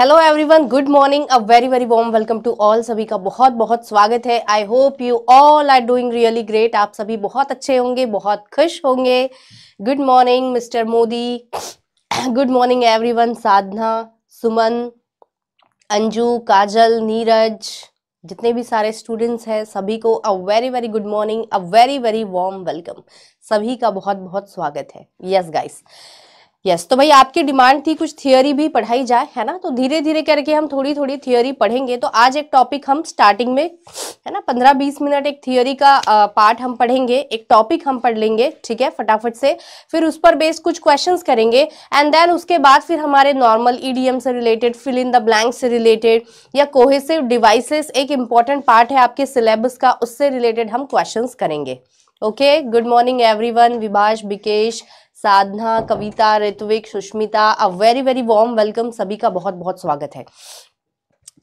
Hello everyone good morning a very very warm welcome to all सभी का बहुत बहुत स्वागत है I hope you all are doing really great आप सभी बहुत अच्छे होंगे बहुत खुश होंगे good morning mister Modi good morning everyone Sadhana Suman Anju Kajal Neeraj जितने भी सारे स्टूडेंट्स हैं सभी को a very very good morning a very very warm welcome सभी का बहुत बहुत स्वागत है यस yes, गाइस यस तो भाई आपकी डिमांड थी कुछ थियोरी भी पढ़ाई जाए है ना तो धीरे धीरे करके हम थोड़ी थोड़ी थियोरी पढ़ेंगे तो आज एक टॉपिक हम स्टार्टिंग में है ना पंद्रह बीस मिनट एक थियोरी का पार्ट हम पढ़ेंगे एक टॉपिक हम पढ़ लेंगे ठीक है फटाफट से फिर उस पर बेस्ड कुछ क्वेश्चन करेंगे एंड देन उसके बाद फिर हमारे नॉर्मल ईडीएम e से related fill in the blank से रिलेटेड या कोहेसिव डिवाइसेस एक इंपॉर्टेंट पार्ट है आपके सिलेबस का उससे रिलेटेड हम क्वेश्चन करेंगे okay good morning everyone Vibhash Bikesh Sadhana Kavita Ritwik Sushmita a very very warm welcome सभी का बहुत बहुत स्वागत है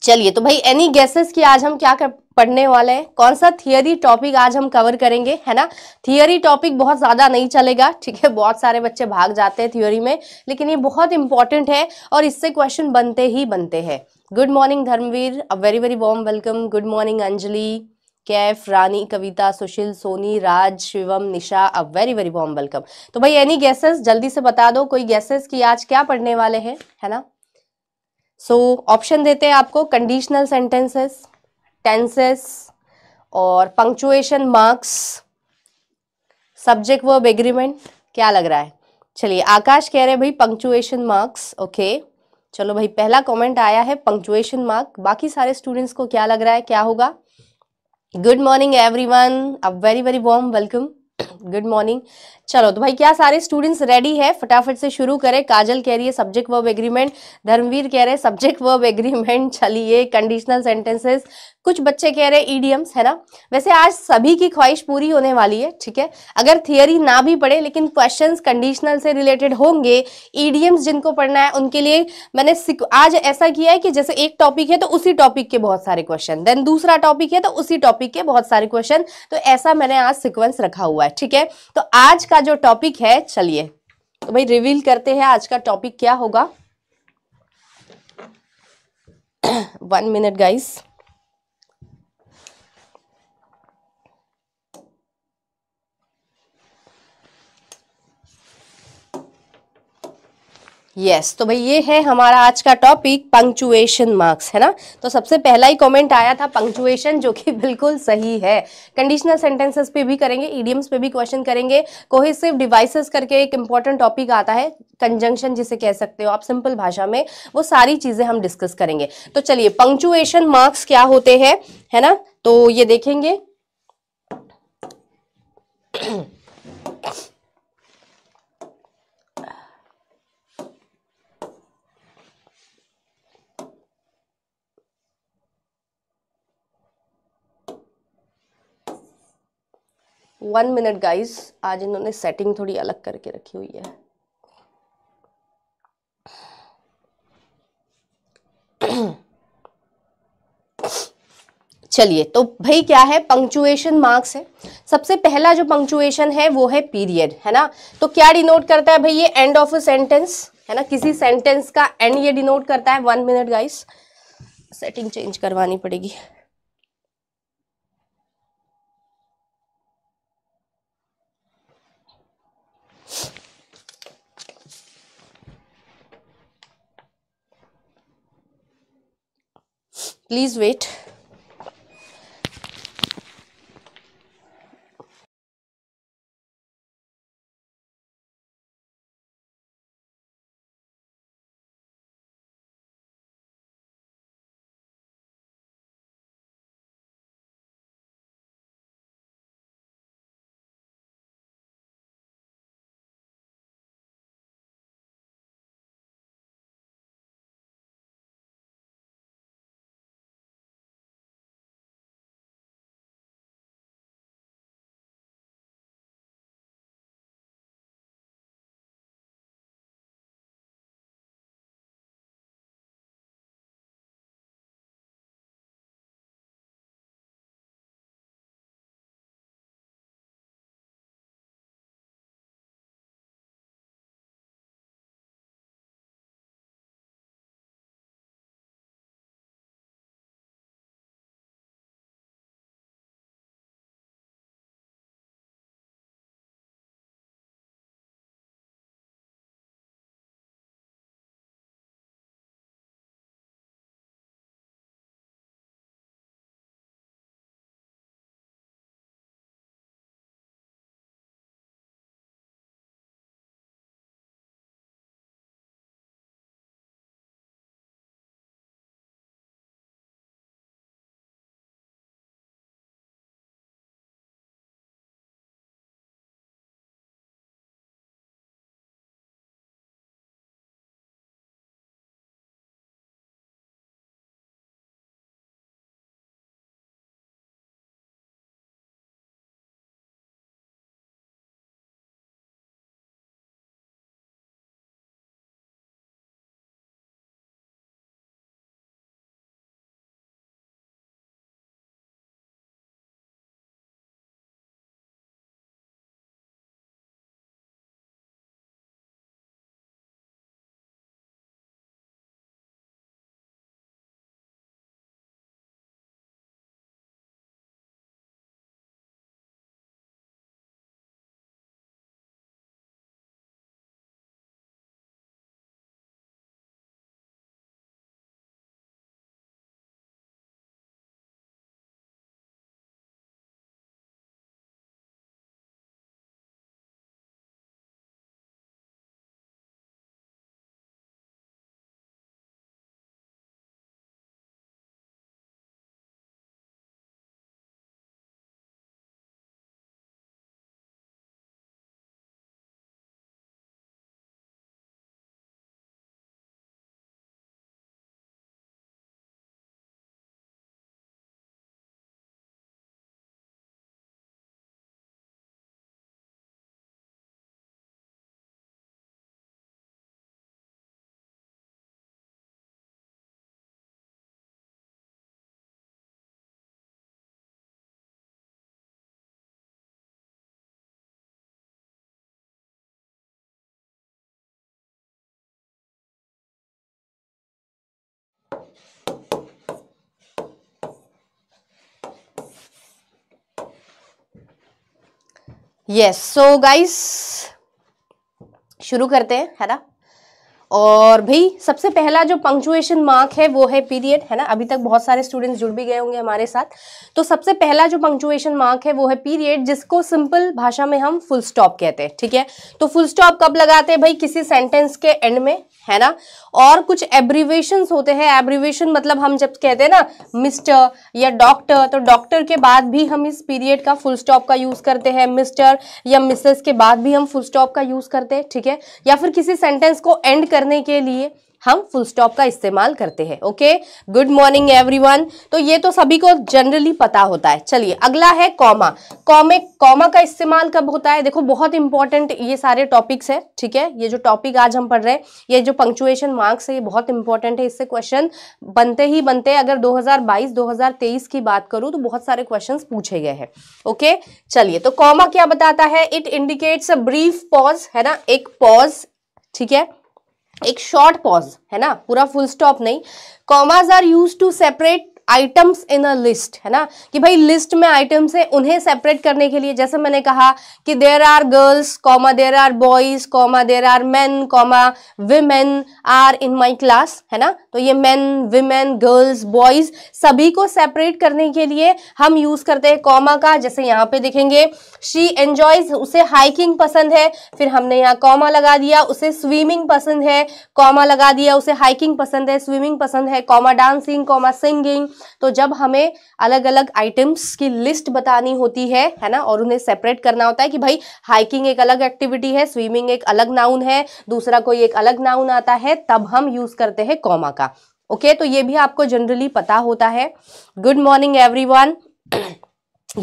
चलिए तो भाई एनी गैसेस की आज हम क्या कर पढ़ने वाले हैं कौन सा थियोरी टॉपिक आज हम कवर करेंगे है ना थियोरी टॉपिक बहुत ज़्यादा नहीं चलेगा ठीक है बहुत सारे बच्चे भाग जाते हैं थियोरी में लेकिन ये बहुत इंपॉर्टेंट है और इससे क्वेश्चन बनते ही बनते हैं good morning Dharamveer a very very warm welcome good morning Anjali Kaif Rani Kavita Sushil Soni Raj Shivam Nisha a very very warm welcome तो भाई एनी गैसेस जल्दी से बता दो कोई गैसेस कि आज क्या पढ़ने वाले हैं है ना सो so, ऑप्शन देते हैं आपको कंडीशनल सेंटेंसेस टेंसेस और punctuation marks subject verb agreement क्या लग रहा है चलिए आकाश कह रहे हैं भाई पंक्चुएशन मार्क्स ओके चलो भाई पहला कमेंट आया है पंक्चुएशन मार्क बाकी सारे स्टूडेंट्स को क्या लग रहा है क्या होगा गुड मॉर्निंग एवरी वन अब very very warm welcome good morning चलो तो भाई क्या सारे स्टूडेंट्स रेडी है फटाफट से शुरू करें काजल कह रही है सब्जेक्ट वर्ब एग्रीमेंट धर्मवीर कह रहे हैं सब्जेक्ट वर्ब एग्रीमेंट चलिए कंडीशनल सेंटेंसेस कुछ बच्चे कह रहे ईडीएम्स है ना वैसे आज सभी की ख्वाहिश पूरी होने वाली है ठीक है अगर थियोरी ना भी पढ़े लेकिन क्वेश्चन कंडीशनल से रिलेटेड होंगे ईडीएम्स जिनको पढ़ना है उनके लिए मैंने आज ऐसा किया है कि जैसे एक टॉपिक है तो उसी टॉपिक के बहुत सारे क्वेश्चन देन दूसरा टॉपिक है तो उसी टॉपिक के बहुत सारे क्वेश्चन तो ऐसा मैंने आज सिक्वेंस रखा हुआ है ठीक है तो आज का जो टॉपिक है चलिए तो भाई रिवील करते हैं आज का टॉपिक क्या होगा one minute guys yes yes, तो भाई ये है हमारा आज का टॉपिक पंक्चुएशन मार्क्स है ना तो सबसे पहला ही कमेंट आया था पंक्चुएशन जो कि बिल्कुल सही है कंडीशनल सेंटेंसेस पे भी करेंगे ईडियम्स पे भी क्वेश्चन करेंगे सिर्फ डिवाइसेस करके एक इंपॉर्टेंट टॉपिक आता है कंजंक्शन जिसे कह सकते हो आप सिंपल भाषा में वो सारी चीज़ें हम डिस्कस करेंगे तो चलिए पंक्चुएशन मार्क्स क्या होते हैं है ना तो ये देखेंगे वन मिनट गाइस आज इन्होंने सेटिंग थोड़ी अलग करके रखी हुई है चलिए तो भाई क्या है पंक्चुएशन मार्क्स है सबसे पहला जो पंक्चुएशन है वो है पीरियड है ना तो क्या डिनोट करता है भाई ये एंड ऑफ अ सेंटेंस है ना किसी सेंटेंस का एंड ये डिनोट करता है one minute guys setting change करवानी पड़ेगी please wait yes so guys शुरू करते हैं है ना और भाई सबसे पहला जो पंक्चुएशन मार्क है वो है पीरियड है ना अभी तक बहुत सारे स्टूडेंट्स जुड़ भी गए होंगे हमारे साथ तो सबसे पहला जो पंक्चुएशन मार्क है वो है पीरियड जिसको सिंपल भाषा में हम फुल स्टॉप कहते हैं ठीक है तो फुल स्टॉप कब लगाते हैं भाई किसी सेंटेंस के एंड में है ना और कुछ एब्रीवेशन होते हैं एब्रीवेशन मतलब हम जब कहते हैं ना मिस्टर या डॉक्टर तो डॉक्टर के बाद भी हम इस पीरियड का फुल स्टॉप का यूज़ करते हैं मिस्टर या मिसेस के बाद भी हम फुल स्टॉप का यूज़ करते हैं ठीक है या फिर किसी सेंटेंस को एंड कर करने के लिए हम फुल स्टॉप का इस्तेमाल करते हैं ओके गुड मॉर्निंग एवरीवन तो ये तो सभी को जनरली पता होता है चलिए अगला है कॉमा कॉमे कॉमा का इस्तेमाल कब होता है देखो बहुत इंपॉर्टेंट ये सारे टॉपिक्स है ठीक है ये जो टॉपिक आज हम पढ़ रहे हैं ये जो पंक्चुएशन मार्क्स है ये बहुत इंपॉर्टेंट है इससे क्वेश्चन बनते ही बनते हैं अगर दो हजार की बात करूँ तो बहुत सारे क्वेश्चन पूछे गए हैं ओके चलिए तो कॉमा क्या बताता है it indicates a brief pause है ना एक पॉज ठीक है एक शॉर्ट पॉज है ना पूरा फुल स्टॉप नहीं commas are use to separate items in a list है ना कि भाई लिस्ट में आइटम्स है उन्हें सेपरेट करने के लिए जैसे मैंने कहा कि there are girls comma there are boys comma there are man comma women are in my class है ना तो ये मैन विमेन गर्ल्स बॉयज सभी को सेपरेट करने के लिए हम यूज करते हैं कॉमा का जैसे यहाँ पे देखेंगे शी एंजॉयज उसे हाइकिंग पसंद है फिर हमने यहाँ कॉमा लगा दिया उसे स्विमिंग पसंद है कॉमा लगा दिया उसे हाइकिंग पसंद है स्विमिंग पसंद है कॉमा डांसिंग कॉमा सिंगिंग तो जब हमें अलग अलग आइटम्स की लिस्ट बतानी होती है है ना और उन्हें सेपरेट करना होता है कि भाई हाइकिंग एक अलग एक्टिविटी है स्विमिंग एक अलग नाउन है दूसरा कोई एक अलग नाउन आता है तब हम यूज़ करते हैं कॉमा का ओके okay, तो ये भी आपको जनरली पता होता है good morning one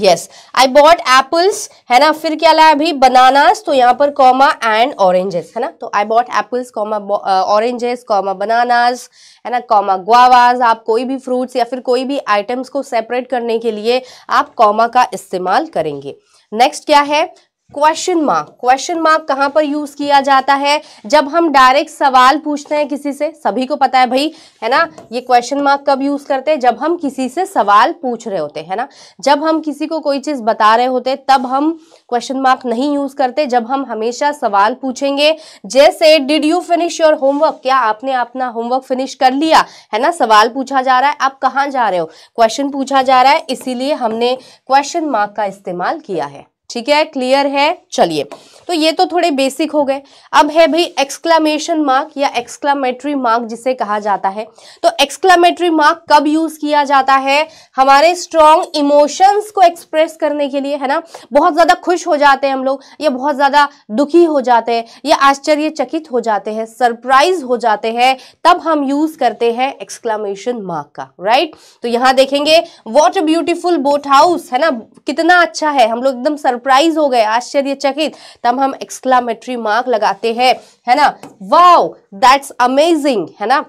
yes I bought apples है ना फिर क्या लाया अभी बनानास तो यहाँ पर कॉमा एंड ऑरेंजेस है ना तो I bought apples comma oranges comma bananas है ना कॉमा ग्वावाज आप कोई भी फ्रूट्स या फिर कोई भी आइटम्स को सेपरेट करने के लिए आप कॉमा का इस्तेमाल करेंगे नेक्स्ट क्या है क्वेश्चन मार्क क्वेश्चन मार्क कहाँ पर यूज किया जाता है जब हम डायरेक्ट सवाल पूछते हैं किसी से सभी को पता है भाई है ना ये क्वेश्चन मार्क कब यूज करते हैं जब हम किसी से सवाल पूछ रहे होते हैं ना जब हम किसी को कोई चीज बता रहे होते तब हम क्वेश्चन मार्क नहीं यूज करते जब हम हमेशा सवाल पूछेंगे जैसे did you finish your homework क्या आपने अपना होमवर्क फिनिश कर लिया है ना सवाल पूछा जा रहा है आप कहाँ जा रहे हो क्वेश्चन पूछा जा रहा है इसीलिए हमने क्वेश्चन मार्क का इस्तेमाल किया है ठीक है क्लियर है चलिए तो ये तो थोड़े बेसिक हो गए अब है भाई एक्सक्लामेशन मार्क या एक्सक्लामेटरी मार्क जिसे कहा जाता है तो एक्सक्लामेटरी मार्क कब यूज किया जाता है हमारे स्ट्रॉन्ग इमोशंस को एक्सप्रेस करने के लिए है ना बहुत ज्यादा खुश हो जाते हैं हम लोग या बहुत ज्यादा दुखी हो जाते हैं या आश्चर्यचकित हो जाते हैं सरप्राइज हो जाते हैं तब हम यूज करते हैं एक्सक्लामेशन मार्क का राइट तो यहां देखेंगे what a beautiful boat house है ना कितना अच्छा है हम लोग एकदम सरप्राइज हो गए आश्चर्यचकित तब हम एक्सक्लामेटरी मार्क लगाते हैं है ना वाओ दैट्स अमेजिंग है ना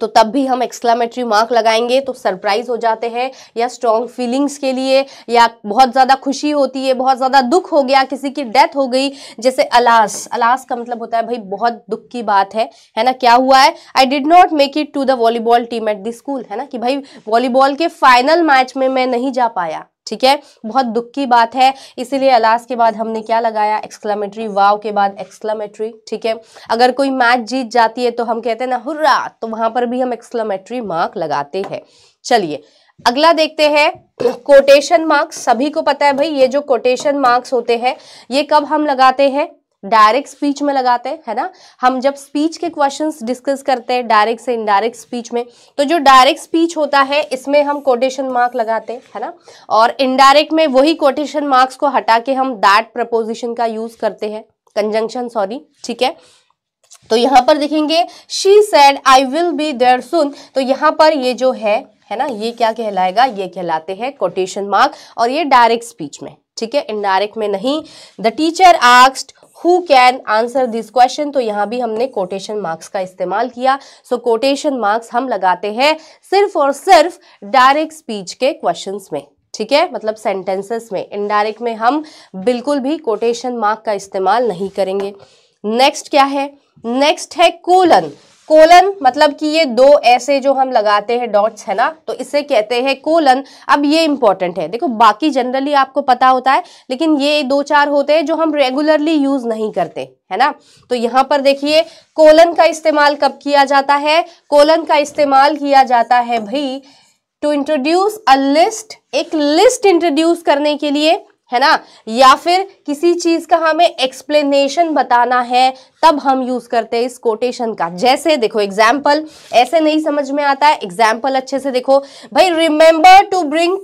तो तब भी हम एक्सक्लामेटरी मार्क लगाएंगे तो सरप्राइज हो जाते हैं या स्ट्रॉन्ग फीलिंग्स के लिए या बहुत ज़्यादा खुशी होती है बहुत ज़्यादा दुख हो गया किसी की डेथ हो गई जैसे अलास अलास का मतलब होता है भाई बहुत दुख की बात है है ना क्या हुआ है I did not make it to the volleyball team at the school है ना कि भाई वॉलीबॉल के फाइनल मैच में मैं नहीं जा पाया ठीक है बहुत दुख की बात है इसीलिए अलास के बाद हमने क्या लगाया एक्सक्लामेटरी वाव के बाद एक्सक्लामेटरी ठीक है अगर कोई मैच जीत जाती है तो हम कहते हैं ना हुर्रा तो वहां पर भी हम एक्सक्लामेटरी मार्क लगाते हैं चलिए अगला देखते हैं कोटेशन मार्क्स सभी को पता है भाई ये जो कोटेशन मार्क्स होते हैं ये कब हम लगाते हैं डायरेक्ट स्पीच में लगाते हैं है ना हम जब स्पीच के क्वेश्चंस डिस्कस करते हैं डायरेक्ट से इनडायरेक्ट स्पीच में तो जो डायरेक्ट स्पीच होता है इसमें हम कोटेशन मार्क लगाते हैं है ना और इनडायरेक्ट में वही कोटेशन मार्क्स को हटा के हम दैट प्रपोजिशन का यूज़ करते हैं कंजंक्शन सॉरी ठीक है तो यहाँ पर देखेंगे she said I will be there soon तो यहाँ पर ये जो है है ना ये क्या कहलाएगा ये कहलाते हैं कोटेशन मार्क और ये डायरेक्ट स्पीच में ठीक है इनडायरेक्ट में नहीं the teacher asked who can answer this question तो यहाँ भी हमने कोटेशन मार्क्स का इस्तेमाल किया सो कोटेशन मार्क्स हम लगाते हैं सिर्फ और सिर्फ डायरेक्ट स्पीच के क्वेश्चन में ठीक है मतलब सेंटेंसेस में इनडायरेक्ट में हम बिल्कुल भी कोटेशन मार्क का इस्तेमाल नहीं करेंगे नेक्स्ट क्या है नेक्स्ट है कोलन कोलन मतलब कि ये दो ऐसे जो हम लगाते हैं डॉट्स है ना तो इसे कहते हैं कोलन अब ये इंपॉर्टेंट है देखो बाकी जनरली आपको पता होता है लेकिन ये दो चार होते हैं जो हम रेगुलरली यूज नहीं करते है ना तो यहाँ पर देखिए कोलन का इस्तेमाल कब किया जाता है कोलन का इस्तेमाल किया जाता है भाई टू इंट्रोड्यूस अ लिस्ट एक लिस्ट इंट्रोड्यूस करने के लिए है ना या फिर किसी चीज का हमें एक्सप्लेनेशन बताना है तब हम यूज करते हैं इस कोटेशन का जैसे देखो एग्जाम्पल ऐसे नहीं समझ में आता है एग्जाम्पल अच्छे से देखो भाई remember to bring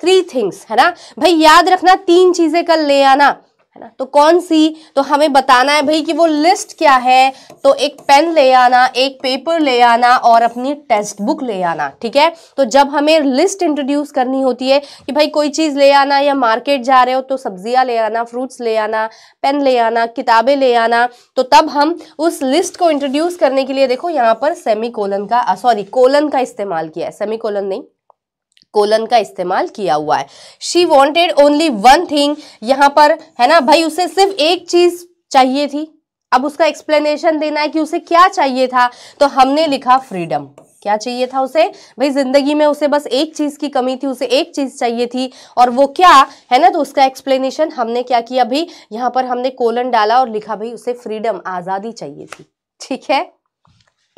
three things है ना भाई याद रखना तीन चीजें कल ले आना है ना तो कौन सी तो हमें बताना है भाई कि वो लिस्ट क्या है तो एक पेन ले आना एक पेपर ले आना और अपनी टेक्स्ट बुक ले आना ठीक है तो जब हमें लिस्ट इंट्रोड्यूस करनी होती है कि भाई कोई चीज़ ले आना या मार्केट जा रहे हो तो सब्जियां ले आना फ्रूट्स ले आना पेन ले आना किताबें ले आना तो तब हम उस लिस्ट को इंट्रोड्यूस करने के लिए देखो यहाँ पर सेमी का सॉरी कोलन का इस्तेमाल किया है सेमी नहीं कोलन का इस्तेमाल किया हुआ है she wanted only one thing यहाँ पर है ना भाई उसे सिर्फ एक चीज चाहिए थी अब उसका एक्सप्लेनेशन देना है कि उसे क्या चाहिए था तो हमने लिखा फ्रीडम क्या चाहिए था उसे भाई जिंदगी में उसे बस एक चीज की कमी थी उसे एक चीज चाहिए थी और वो क्या है ना तो उसका एक्सप्लेनेशन हमने क्या किया भाई यहाँ पर हमने कोलन डाला और लिखा भाई उसे फ्रीडम आजादी चाहिए थी ठीक है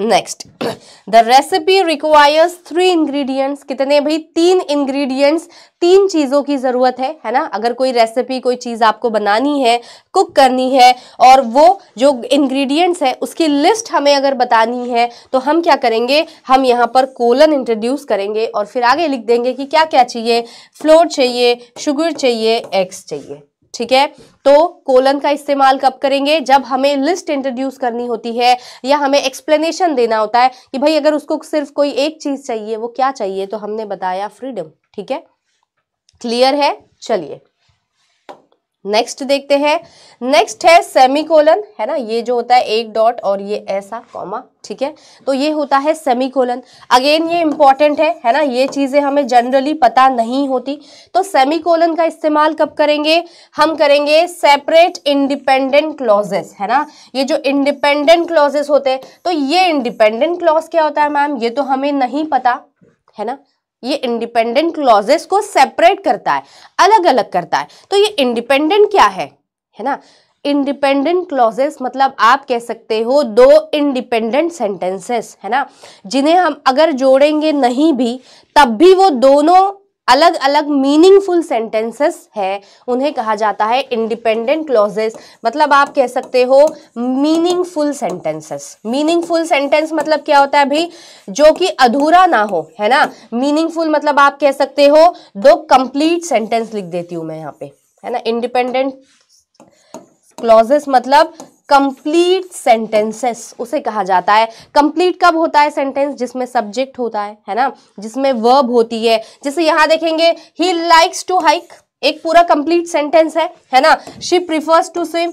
next the recipe requires three ingredients कितने भाई तीन इंग्रेडिएंट्स तीन चीज़ों की ज़रूरत है है ना अगर कोई रेसिपी कोई चीज़ आपको बनानी है कुक करनी है और वो जो इंग्रेडिएंट्स है उसकी लिस्ट हमें अगर बतानी है तो हम क्या करेंगे हम यहाँ पर कोलन इंट्रोड्यूस करेंगे और फिर आगे लिख देंगे कि क्या क्या चाहिए फ्लोर चाहिए शुगर चाहिए एग्स चाहिए ठीक है तो कोलन का इस्तेमाल कब करेंगे जब हमें लिस्ट इंट्रोड्यूस करनी होती है या हमें एक्सप्लेनेशन देना होता है कि भाई अगर उसको सिर्फ कोई एक चीज़ चाहिए वो क्या चाहिए तो हमने बताया फ्रीडम ठीक है क्लियर है चलिए नेक्स्ट देखते हैं नेक्स्ट है सेमीकोलन है ना ये जो होता है एक डॉट और ये ऐसा कॉमा ठीक है तो ये होता है सेमीकोलन अगेन ये इंपॉर्टेंट है है ना ये चीज़ें हमें जनरली पता नहीं होती तो सेमीकोलन का इस्तेमाल कब करेंगे हम करेंगे सेपरेट इंडिपेंडेंट क्लॉजेस है ना ये जो इंडिपेंडेंट क्लॉजेस होते हैं तो ये इंडिपेंडेंट क्लॉज क्या होता है मैम ये तो हमें नहीं पता है ना ये इंडिपेंडेंट क्लॉजेस को सेपरेट करता है अलग अलग करता है तो ये इंडिपेंडेंट क्या है है ना इंडिपेंडेंट क्लॉजेस मतलब आप कह सकते हो दो इंडिपेंडेंट सेंटेंसेस है ना जिन्हें हम अगर जोड़ेंगे नहीं भी तब भी वो दोनों अलग अलग मीनिंगफुल सेंटेंसेस है उन्हें कहा जाता है इंडिपेंडेंट क्लॉजेस मतलब आप कह सकते हो मीनिंगफुल सेंटेंसेस मीनिंगफुल सेंटेंस मतलब क्या होता है भाई जो कि अधूरा ना हो है ना मीनिंगफुल मतलब आप कह सकते हो दो कंप्लीट सेंटेंस लिख देती हूं मैं यहाँ पे है ना इंडिपेंडेंट क्लॉजेस मतलब कंप्लीट सेंटेंसेस उसे कहा जाता है कंप्लीट कब होता है सेंटेंस जिसमें सब्जेक्ट होता है है ना जिसमें वर्ब होती है जैसे यहां देखेंगे ही लाइक्स टू हाइक एक पूरा कंप्लीट सेंटेंस है है ना शी प्रिफर्स टू स्विम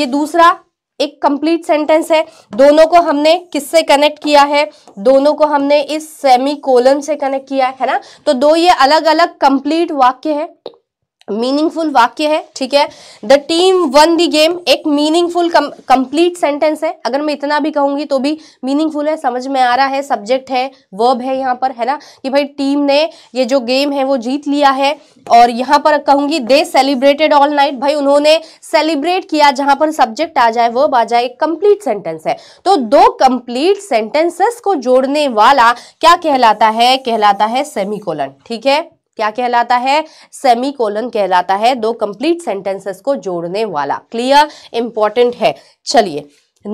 ये दूसरा एक कंप्लीट सेंटेंस है दोनों को हमने किससे कनेक्ट किया है दोनों को हमने इस सेमी कोलन से कनेक्ट किया है ना तो दो ये अलग अलग कंप्लीट वाक्य है मीनिंगफुल वाक्य है ठीक है the team won the game एक मीनिंगफुल कंप्लीट सेंटेंस है अगर मैं इतना भी कहूंगी तो भी मीनिंगफुल है समझ में आ रहा है सब्जेक्ट है वर्ब है यहाँ पर है ना कि भाई टीम ने ये जो गेम है वो जीत लिया है और यहाँ पर कहूंगी दे सेलिब्रेटेड ऑल नाइट भाई उन्होंने सेलिब्रेट किया जहां पर सब्जेक्ट आ जाए वर्ब आ जाए एक कंप्लीट सेंटेंस है तो दो कंप्लीट सेंटेंसेस को जोड़ने वाला क्या कहलाता है कहलाता है सेमिकोलन ठीक है क्या कहलाता है सेमी कोलन कहलाता है दो कंप्लीट सेंटेंसेस को जोड़ने वाला क्लियर इंपॉर्टेंट है चलिए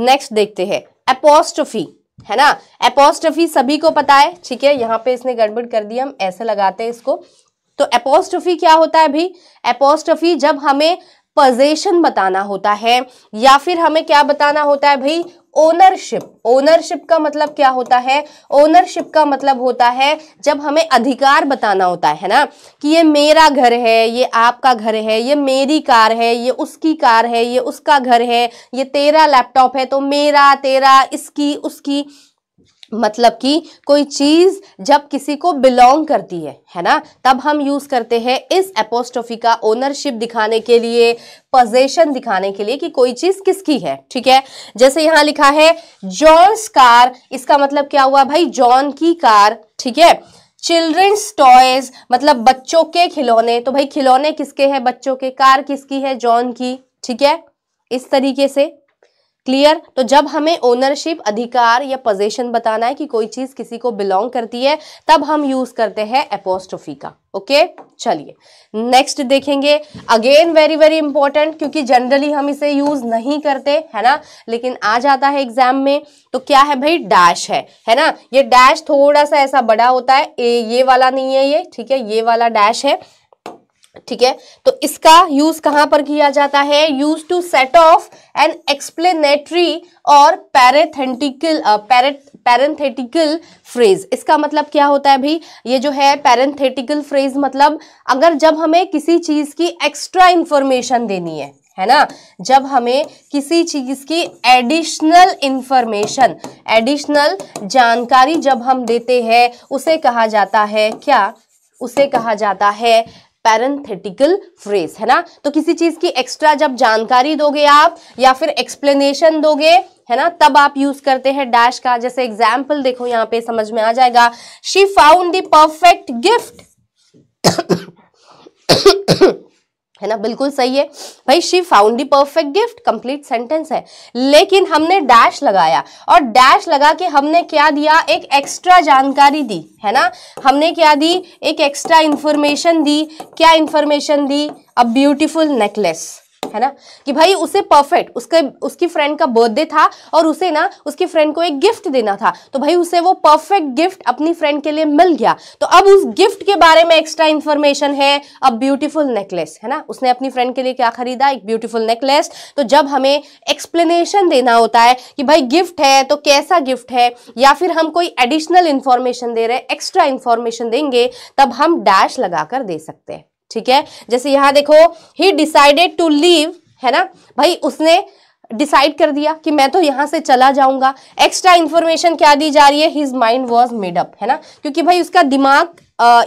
नेक्स्ट देखते हैं एपोस्ट्रफी है ना एपोस्ट्रफी सभी को पता है ठीक है यहाँ पे इसने गड़बड़ कर दिया हम ऐसे लगाते हैं इसको तो एपोस्ट्रफी क्या होता है भाई एपोस्ट्रफी जब हमें पोजेशन बताना होता है या फिर हमें क्या बताना होता है भाई ओनरशिप ओनरशिप का मतलब क्या होता है ओनरशिप का मतलब होता है जब हमें अधिकार बताना होता है ना कि ये मेरा घर है ये आपका घर है ये मेरी कार है ये उसकी कार है ये उसका घर है ये तेरा लैपटॉप है तो मेरा तेरा इसकी उसकी मतलब कि कोई चीज़ जब किसी को बिलोंग करती है है ना तब हम यूज़ करते हैं इस एपोस्ट्रोफी का ओनरशिप दिखाने के लिए पोजेशन दिखाने के लिए कि कोई चीज़ किसकी है ठीक है जैसे यहाँ लिखा है जॉन्स कार इसका मतलब क्या हुआ भाई जॉन की कार ठीक है चिल्ड्रंस टॉयज मतलब बच्चों के खिलौने तो भाई खिलौने किसके हैं बच्चों के कार किसकी है जॉन की ठीक है इस तरीके से क्लियर तो जब हमें ओनरशिप अधिकार या पोजेशन बताना है कि कोई चीज किसी को बिलोंग करती है तब हम यूज करते हैं एपोस्ट्रोफी का ओके चलिए नेक्स्ट देखेंगे अगेन वेरी वेरी इंपॉर्टेंट क्योंकि जनरली हम इसे यूज नहीं करते है ना लेकिन आ जाता है एग्जाम में तो क्या है भाई डैश है है ना ये डैश थोड़ा सा ऐसा बड़ा होता है ए ये वाला नहीं है ये ठीक है ये वाला डैश है ठीक है तो इसका यूज कहां पर किया जाता है use to set off an explanatory और पैरेथेटिकल पैरेट पैरेंथेटिकल फ्रेज इसका मतलब क्या होता है भाई ये जो है पैरेंथेटिकल फ्रेज मतलब अगर जब हमें किसी चीज की एक्स्ट्रा इंफॉर्मेशन देनी है है ना जब हमें किसी चीज़ की एडिशनल इंफॉर्मेशन एडिशनल जानकारी जब हम देते हैं उसे कहा जाता है क्या उसे कहा जाता है पैरेंथेटिकल फ्रेज है ना तो किसी चीज की एक्स्ट्रा जब जानकारी दोगे आप या फिर एक्सप्लेनेशन दोगे है ना तब आप यूज करते हैं डैश का जैसे एग्जाम्पल देखो यहां पे समझ में आ जाएगा she found the perfect gift है ना बिल्कुल सही है भाई she found the perfect gift complete sentence है लेकिन हमने डैश लगाया और डैश लगा के हमने क्या दिया एक एक्स्ट्रा जानकारी दी है ना हमने क्या दी एक एक्स्ट्रा इंफॉर्मेशन दी क्या इंफॉर्मेशन दी अ ब्यूटीफुल नेकलेस है ना कि भाई उसे परफेक्ट उसके उसकी फ्रेंड का बर्थडे था और उसे ना उसकी फ्रेंड को एक गिफ्ट देना था तो भाई उसे वो परफेक्ट गिफ्ट अपनी फ्रेंड के लिए मिल गया तो अब उस गिफ्ट के बारे में एक्स्ट्रा इंफॉर्मेशन है अब ब्यूटीफुल नेकलेस है ना उसने अपनी फ्रेंड के लिए क्या खरीदा एक ब्यूटीफुल नेकलेस तो जब हमें एक्सप्लेनेशन देना होता है कि भाई गिफ्ट है तो कैसा गिफ्ट है या फिर हम कोई एडिशनल इंफॉर्मेशन दे रहे हैं एक्स्ट्रा इंफॉर्मेशन देंगे तब हम डैश लगाकर दे सकते हैं ठीक है जैसे यहां देखो ही डिसाइडेड टू लीव है ना भाई उसने डिसाइड कर दिया कि मैं तो यहां से चला जाऊंगा एक्स्ट्रा इंफॉर्मेशन क्या दी जा रही है हिज माइंड वॉज मेडअप है ना क्योंकि भाई उसका दिमाग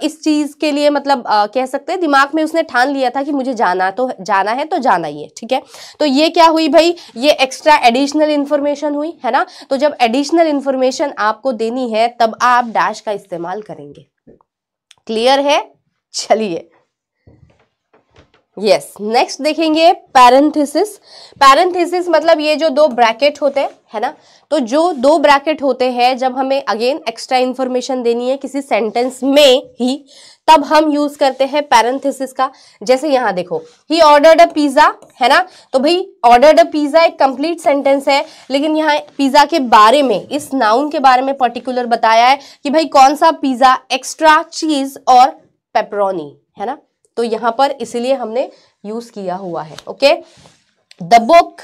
इस चीज़ के लिए मतलब कह सकते हैं दिमाग में उसने ठान लिया था कि मुझे जाना तो जाना है तो जाना ही है ठीक है तो ये क्या हुई भाई ये एक्स्ट्रा एडिशनल इन्फॉर्मेशन हुई है ना तो जब एडिशनल इन्फॉर्मेशन आपको देनी है तब आप डैश का इस्तेमाल करेंगे क्लियर है चलिए यस नेक्स्ट देखेंगे पैरेंथेसिस पैरेंथेसिस मतलब ये जो दो ब्रैकेट होते हैं है ना तो जो दो ब्रैकेट होते हैं जब हमें अगेन एक्स्ट्रा इंफॉर्मेशन देनी है किसी सेंटेंस में ही तब हम यूज करते हैं पैरेंथेसिस का जैसे यहाँ देखो ही ऑर्डर्ड अ पिज्जा है ना तो भाई ऑर्डर्ड अ पिज्जा एक कंप्लीट सेंटेंस है लेकिन यहाँ पिज्जा के बारे में इस नाउन के बारे में पर्टिकुलर बताया है कि भाई कौन सा पिज्जा एक्स्ट्रा चीज और पेपरोनी है ना तो यहां पर इसीलिए हमने यूज किया हुआ है okay the book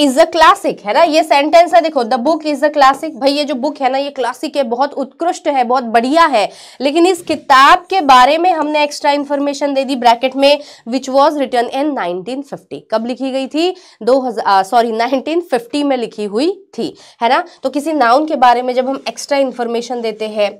is a classic है ना ये सेंटेंस है देखो the book is a classic भाई ये जो बुक है ना ये क्लासिक है बहुत उत्कृष्ट है बहुत बढ़िया है लेकिन इस किताब के बारे में हमने एक्स्ट्रा इंफॉर्मेशन दे दी ब्रैकेट में विच वॉज रिटर्न इन 1950 कब लिखी गई थी 2000 सॉरी 1950 में लिखी हुई थी है ना तो किसी नाउन के बारे में जब हम एक्स्ट्रा इंफॉर्मेशन देते हैं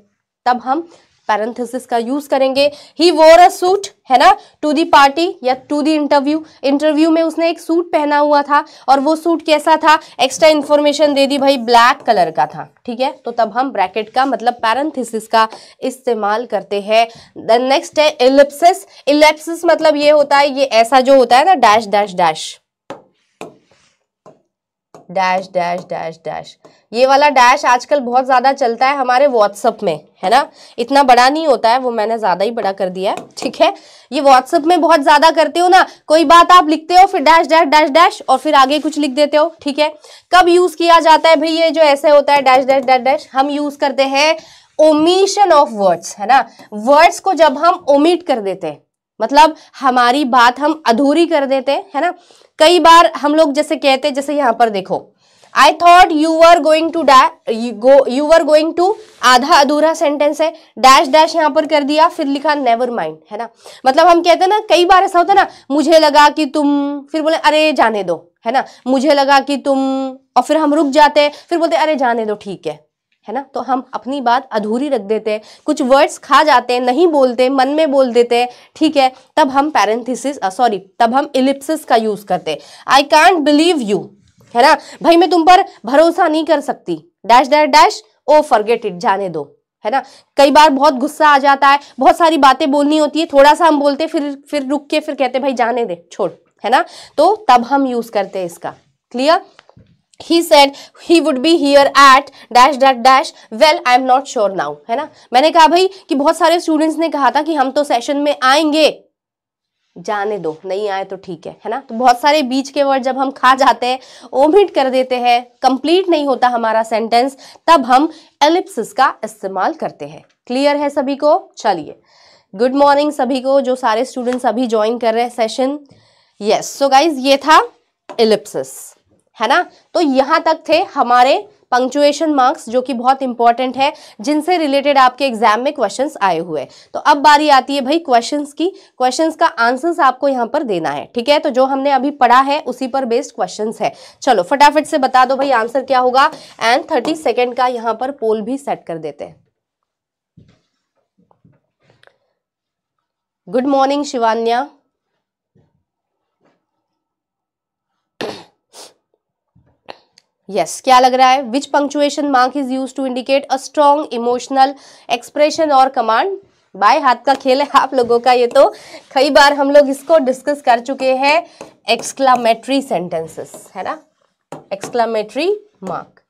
तब हम पैरेंथेसिस का यूज करेंगे ही वोर अ सूट है ना टू दी पार्टी या टू दी इंटरव्यू इंटरव्यू में उसने एक सूट पहना हुआ था और वो सूट कैसा था एक्स्ट्रा इन्फॉर्मेशन दे दी भाई ब्लैक कलर का था ठीक है तो तब हम ब्रैकेट का मतलब पैरेंथेसिस का इस्तेमाल करते हैं नेक्स्ट है इलिप्सिस इलिप्सिस मतलब ये होता है ये ऐसा जो होता है ना dash dash dash dash dash dash dash ये वाला डैश आजकल बहुत ज़्यादा चलता है हमारे व्हाट्सअप में है ना इतना बड़ा नहीं होता है वो मैंने ज़्यादा ही बड़ा कर दिया है ठीक है ये व्हाट्सअप में बहुत ज़्यादा करते हो ना कोई बात आप लिखते हो फिर डैश डैश डैश डैश और फिर आगे कुछ लिख देते हो ठीक है कब यूज़ किया जाता है भाई ये जो ऐसे होता है डैश डैश डैश डैश हम यूज़ करते हैं ओमिशन ऑफ वर्ड्स है ना वर्ड्स को जब हम ओमिट कर देते हैं मतलब हमारी बात हम अधूरी कर देते हैं है ना कई बार हम लोग जैसे कहते हैं जैसे यहाँ पर देखो I thought you are going to you are going to आधा अधूरा सेंटेंस है डैश डैश यहाँ पर कर दिया फिर लिखा नेवर माइंड है ना मतलब हम कहते हैं ना कई बार ऐसा होता है ना मुझे लगा कि तुम फिर बोले अरे जाने दो है ना मुझे लगा कि तुम और फिर हम रुक जाते हैं फिर बोलते अरे जाने दो ठीक है है ना तो हम अपनी बात अधूरी रख देते हैं कुछ वर्ड्स खा जाते हैं नहीं बोलते मन में बोल देते हैं ठीक है तब हम पैरेंथिसिस सॉरी तब हम इलिप्सिस का यूज़ करते हैं आई कांट बिलीव यू है ना भाई मैं तुम पर भरोसा नहीं कर सकती dash dash dash oh forget it जाने दो है ना कई बार बहुत गुस्सा आ जाता है बहुत सारी बातें बोलनी होती है थोड़ा सा हम बोलते फिर फिर रुक के फिर कहते भाई जाने दे छोड़ है ना तो तब हम यूज़ करते हैं इसका clear he said he would be here at dash that dash well I am not sure now है ना मैंने कहा भाई कि बहुत सारे स्टूडेंट्स ने कहा था कि हम तो सेशन में आएंगे जाने दो नहीं आए तो ठीक है है ना तो बहुत सारे बीच के वर्ड जब हम खा जाते हैं ओमिट कर देते हैं कंप्लीट नहीं होता हमारा सेंटेंस तब हम एलिप्सिस का इस्तेमाल करते हैं क्लियर है सभी को चलिए गुड मॉर्निंग सभी को जो सारे स्टूडेंट्स अभी ज्वाइन कर रहे हैं सेशन यस सो गाइज ये था एलिप्सिस है ना तो यहाँ तक थे हमारे पंक्चुएशन मार्क्स जो कि बहुत इंपॉर्टेंट है जिनसे रिलेटेड आपके एग्जाम में क्वेश्चंस आए हुए तो अब बारी आती है भाई क्वेश्चंस की क्वेश्चंस का आंसर्स आपको यहाँ पर देना है ठीक है तो जो हमने अभी पढ़ा है उसी पर बेस्ड क्वेश्चंस है चलो फटाफट से बता दो भाई आंसर क्या होगा एंड थर्टी सेकेंड का यहाँ पर पोल भी सेट कर देते हैं गुड मॉर्निंग शिवान्या यस क्या लग रहा है which punctuation mark is use to indicate a strong emotional expression और कमांड बाय हाथ का खेल है आप लोगों का ये तो कई बार हम लोग इसको डिस्कस कर चुके हैं एक्सक्लामेटरी सेंटेंसेस है ना एक्सक्लामेटरी मार्क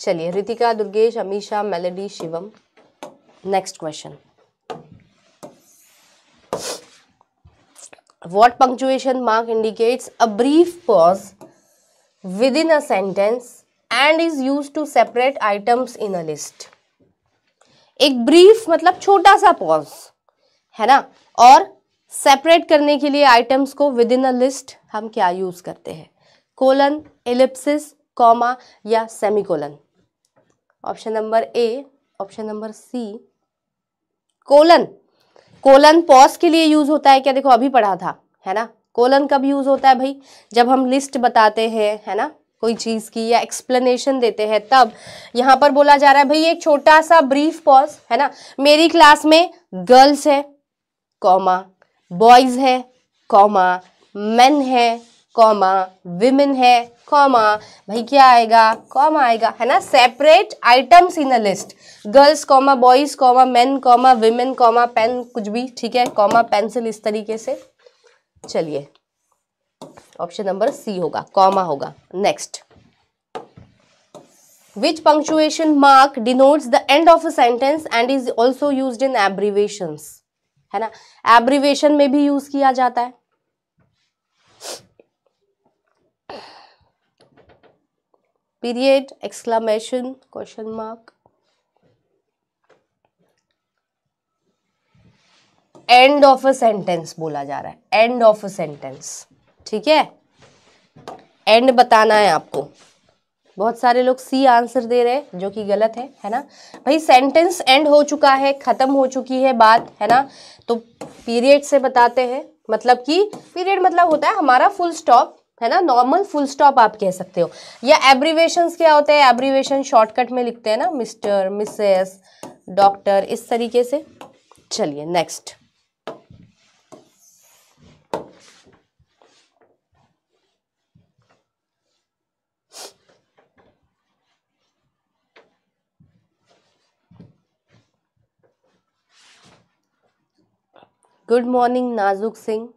चलिए Ritika Durgesh Amisha Melody Shivam next question what punctuation mark indicates a brief pause within a sentence and is used to separate items in a list एक brief मतलब छोटा सा pause है ना और सेपरेट करने के लिए आइटम्स को विद इन अ लिस्ट हम क्या यूज़ करते हैं कोलन एलिप्सिस कॉमा या semicolon option number A option number C colon colon pause के लिए यूज होता है क्या देखो अभी पढ़ा था है ना कोलन कब यूज होता है भाई जब हम लिस्ट बताते हैं है ना कोई चीज की या एक्सप्लेनेशन देते हैं तब यहाँ पर बोला जा रहा है भाई एक छोटा सा ब्रीफ पॉज है ना मेरी क्लास में गर्ल्स है कॉमा बॉयज है कॉमा मैन है कॉमा विमेन है कॉमा भाई क्या आएगा कॉमा आएगा है ना separate items in a list girls comma boys comma men comma women comma pen कुछ भी ठीक है कॉमा पेंसिल इस तरीके से चलिए ऑप्शन नंबर सी होगा कॉमा होगा next which punctuation mark denotes the end of a sentence and is also use in abbreviation है ना एब्रीवेशन में भी यूज किया जाता है period exclamation question mark end of a sentence बोला जा रहा है एंड ऑफ अ सेंटेंस ठीक है एंड बताना है आपको बहुत सारे लोग सी आंसर दे रहे हैं जो कि गलत है है ना भाई सेंटेंस एंड हो चुका है ख़त्म हो चुकी है बात है ना तो पीरियड से बताते हैं मतलब कि पीरियड मतलब होता है हमारा फुल स्टॉप है ना नॉर्मल फुल स्टॉप आप कह सकते हो या एब्रीवेशन क्या होते हैं एब्रीवेशन शॉर्टकट में लिखते हैं ना मिस्टर मिसेस डॉक्टर इस तरीके से चलिए next good morning Nazuk Singh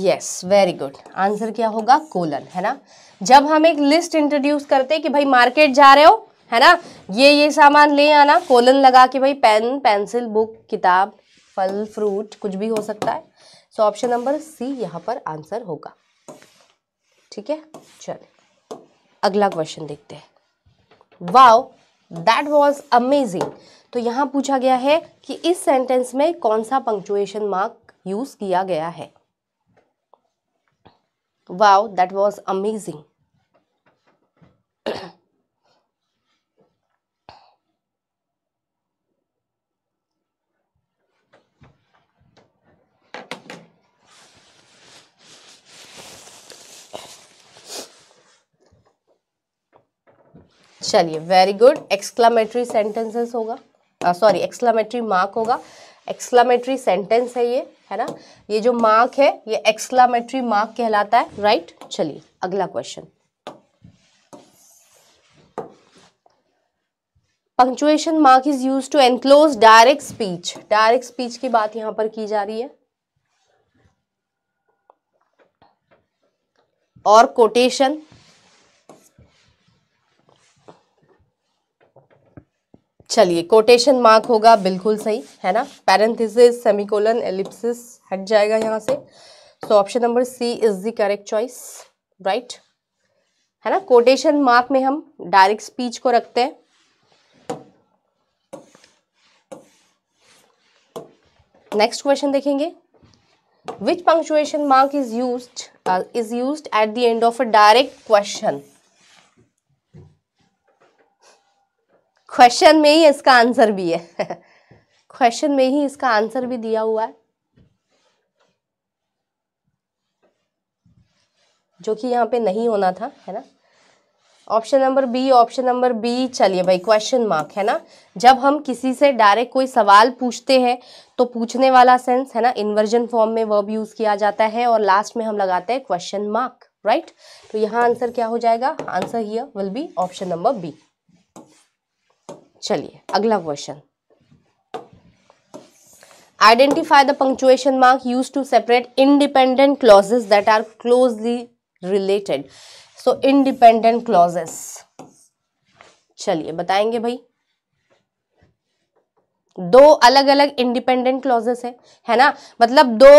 yes very good answer क्या होगा कोलन है ना जब हम एक लिस्ट इंट्रोड्यूस करते हैं कि भाई मार्केट जा रहे हो है ना ये ये सामान ले आना कोलन लगा के भाई पेन पेंसिल बुक किताब फल फ्रूट कुछ भी हो सकता है सो ऑप्शन नंबर सी यहाँ पर आंसर होगा ठीक है चलो अगला क्वेश्चन देखते हैं वाओ दैट वॉज अमेजिंग तो यहाँ पूछा गया है कि इस सेंटेंस में कौन सा पंक्चुएशन मार्क यूज़ किया गया है wow that was amazing चलिए वेरी गुड एक्सक्लामेटरी सेंटेंसेस होगा सॉरी एक्सक्लामेटरी मार्क होगा एक्सक्लामेटरी सेंटेंस है ये है ना ये जो मार्क है ये एक्सक्लामेटरी मार्क कहलाता है राइट चलिए अगला question punctuation mark is use to enclose direct speech direct speech की बात यहां पर की जा रही है और कोटेशन चलिए कोटेशन मार्क होगा बिल्कुल सही है ना पैरेंथिस सेमिकोलन एलिप्सिस हट जाएगा यहाँ से so option number C is the correct choice right है ना कोटेशन मार्क में हम डायरेक्ट स्पीच को रखते हैं नेक्स्ट क्वेश्चन देखेंगे which punctuation mark is use is use at the end of a direct question question में ही इसका आंसर भी है क्वेश्चन में ही इसका आंसर भी दिया हुआ है जो कि यहाँ पे नहीं होना था है ना option number B option number B चलिए भाई क्वेश्चन मार्क है ना जब हम किसी से डायरेक्ट कोई सवाल पूछते हैं तो पूछने वाला सेंस है ना इन्वर्जन फॉर्म में वर्ब यूज़ किया जाता है और लास्ट में हम लगाते हैं क्वेश्चन मार्क राइट तो यहाँ आंसर क्या हो जाएगा answer here will be option number B चलिए अगला question identify the punctuation mark use to separate independent clauses that are closely related so independent clauses चलिए बताएंगे भाई दो अलग अलग इंडिपेंडेंट क्लॉजेस है है ना मतलब दो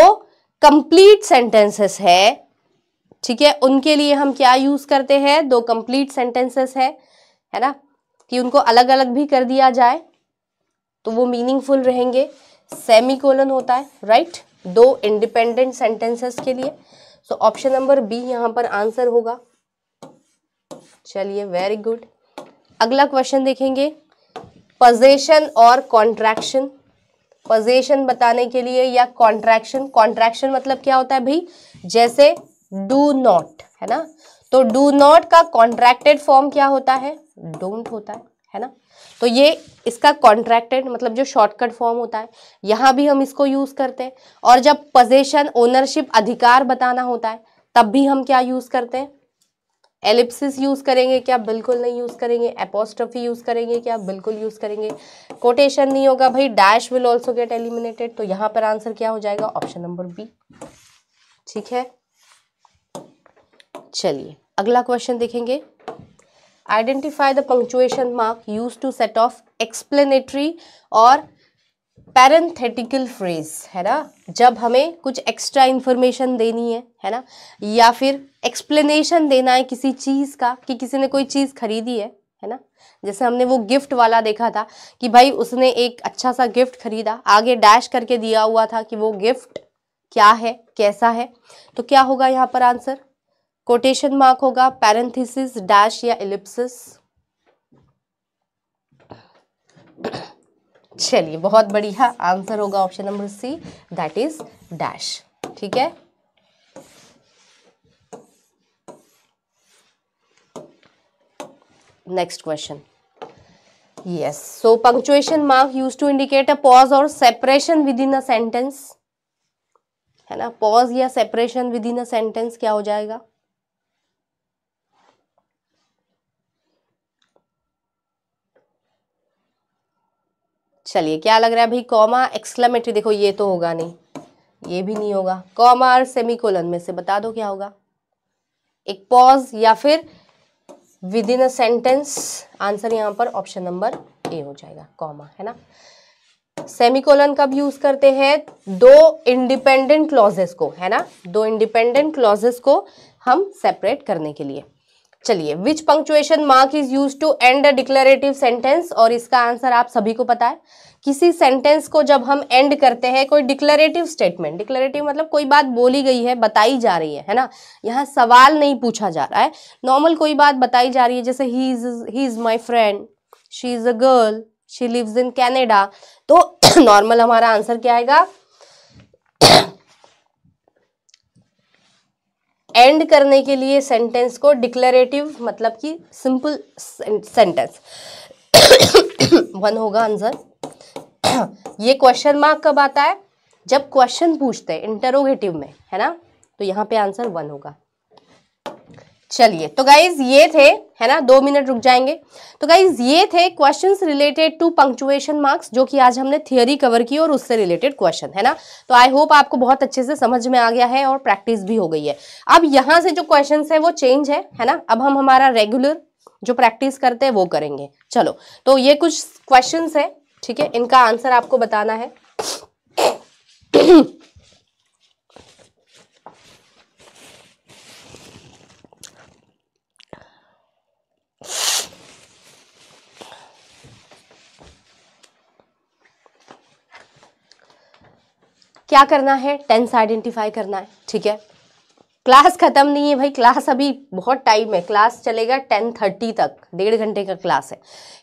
कंप्लीट सेंटेंसेस है ठीक है उनके लिए हम क्या यूज करते हैं दो कंप्लीट सेंटेंसेस है है ना कि उनको अलग अलग भी कर दिया जाए तो वो मीनिंगफुल रहेंगे सेमी कोलन होता है राइट दो इंडिपेंडेंट सेंटेंसेस के लिए सो ऑप्शन नंबर बी यहां पर आंसर होगा चलिए वेरी गुड अगला क्वेश्चन देखेंगे पजेशन और कॉन्ट्रैक्शन पजेशन बताने के लिए या कॉन्ट्रैक्शन कॉन्ट्रैक्शन मतलब क्या होता है भाई जैसे डू नॉट है ना तो डू नॉट का कॉन्ट्रैक्टेड फॉर्म क्या होता है डोंट होता है है ना तो ये इसका कॉन्ट्रैक्टेड मतलब जो शॉर्टकट फॉर्म होता है यहाँ भी हम इसको यूज़ करते हैं और जब पोजेशन ओनरशिप अधिकार बताना होता है तब भी हम क्या यूज़ करते हैं एलिप्सिस यूज़ करेंगे क्या बिल्कुल नहीं यूज़ करेंगे एपोस्ट्रफी यूज़ करेंगे क्या बिल्कुल यूज़ करेंगे कोटेशन नहीं होगा भाई dash will also get eliminated तो यहाँ पर आंसर क्या हो जाएगा ऑप्शन नंबर बी ठीक है चलिए अगला क्वेश्चन देखेंगे identify the punctuation mark used to set off explanatory और पैरेंथेटिकल फ्रेज है ना जब हमें कुछ एक्स्ट्रा इन्फॉर्मेशन देनी है है ना या फिर एक्सप्लेनेशन देना है किसी चीज़ का कि किसी ने कोई चीज़ खरीदी है है ना जैसे हमने वो गिफ्ट वाला देखा था कि भाई उसने एक अच्छा सा गिफ्ट खरीदा आगे डैश करके दिया हुआ था कि वो गिफ्ट क्या है कैसा है तो क्या होगा यहाँ पर आंसर कोटेशन मार्क होगा पैरेंथिस डैश या एलिप्सिस चलिए बहुत बढ़िया आंसर होगा option number C that is dash ठीक है next question yes so punctuation mark use to indicate a pause और separation within a sentence है ना पॉज या separation within a sentence क्या हो जाएगा चलिए क्या लग रहा है भाई कॉमा एक्सक्लेमेटरी देखो ये तो होगा नहीं ये भी नहीं होगा कॉमा और सेमिकोलन में से बता दो क्या होगा एक पॉज या फिर within a sentence answer यहाँ पर ऑप्शन नंबर ए हो जाएगा कॉमा है ना सेमिकोलन कब यूज करते हैं दो इंडिपेंडेंट क्लॉजेस को है ना दो इंडिपेंडेंट क्लॉजेस को हम सेपरेट करने के लिए चलिए which punctuation mark is use to end a declarative sentence और इसका आंसर आप सभी को पता है किसी सेंटेंस को जब हम एंड करते हैं कोई डिक्लेरेटिव स्टेटमेंट डिक्लेरेटिव मतलब कोई बात बोली गई है बताई जा रही है है ना यहाँ सवाल नहीं पूछा जा रहा है नॉर्मल कोई बात बताई जा रही है जैसे he is he is my friend she is a girl she lives in Canada तो नॉर्मल हमारा आंसर क्या आएगा एंड करने के लिए सेंटेंस को डिक्लेरेटिव मतलब कि सिंपल सेंटेंस वन होगा आंसर ये क्वेश्चन मार्क कब आता है जब क्वेश्चन पूछते हैं इंटरोगेटिव में है ना तो यहाँ पे आंसर वन होगा चलिए तो गाइज ये थे है ना दो मिनट रुक जाएंगे तो गाइज ये थे questions related to punctuation marks जो कि आज हमने थियोरी कवर की और उससे रिलेटेड क्वेश्चन है ना तो आई होप आपको बहुत अच्छे से समझ में आ गया है और प्रैक्टिस भी हो गई है अब यहाँ से जो क्वेश्चन है वो चेंज है है ना अब हम हमारा रेगुलर जो प्रैक्टिस करते हैं वो करेंगे चलो तो ये कुछ क्वेश्चन है ठीक है इनका आंसर आपको बताना है क्या करना है टेंस आइडेंटिफाई करना है ठीक है क्लास ख़त्म नहीं है भाई क्लास अभी बहुत टाइम है क्लास चलेगा टेन थर्टी तक डेढ़ घंटे का क्लास है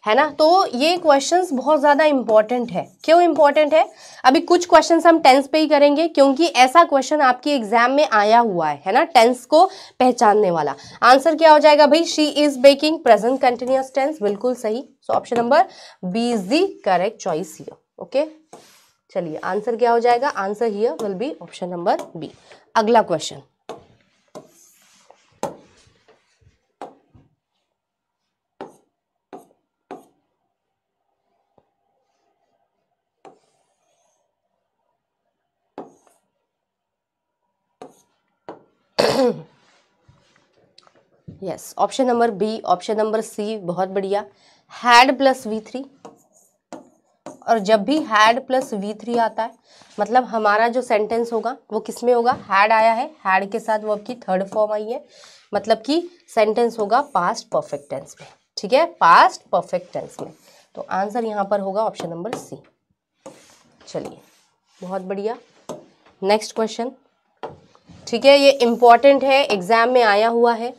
है ना तो ये क्वेश्चंस बहुत ज़्यादा इंपॉर्टेंट है क्यों इंपॉर्टेंट है अभी कुछ क्वेश्चंस हम टेंस पे ही करेंगे क्योंकि ऐसा क्वेश्चन आपके एग्जाम में आया हुआ है है ना टेंस को पहचानने वाला आंसर क्या हो जाएगा भाई she is baking present continuous tense बिल्कुल सही so option number B is the correct choice here okay चलिए आंसर क्या हो जाएगा answer here will be option number B अगला question yes option number B option number C बहुत बढ़िया had plus V three और जब भी हैड प्लस वी थ्री आता है मतलब हमारा जो सेंटेंस होगा वो किस में होगा हैड आया है हैड के साथ वो आपकी थर्ड फॉर्म आई है मतलब कि सेंटेंस होगा पास्ट परफेक्ट टेंस में ठीक है पास्ट परफेक्ट टेंस में तो आंसर यहाँ पर होगा ऑप्शन नंबर सी चलिए बहुत बढ़िया नेक्स्ट क्वेश्चन ठीक है ये इम्पॉर्टेंट है एग्जाम में आया हुआ है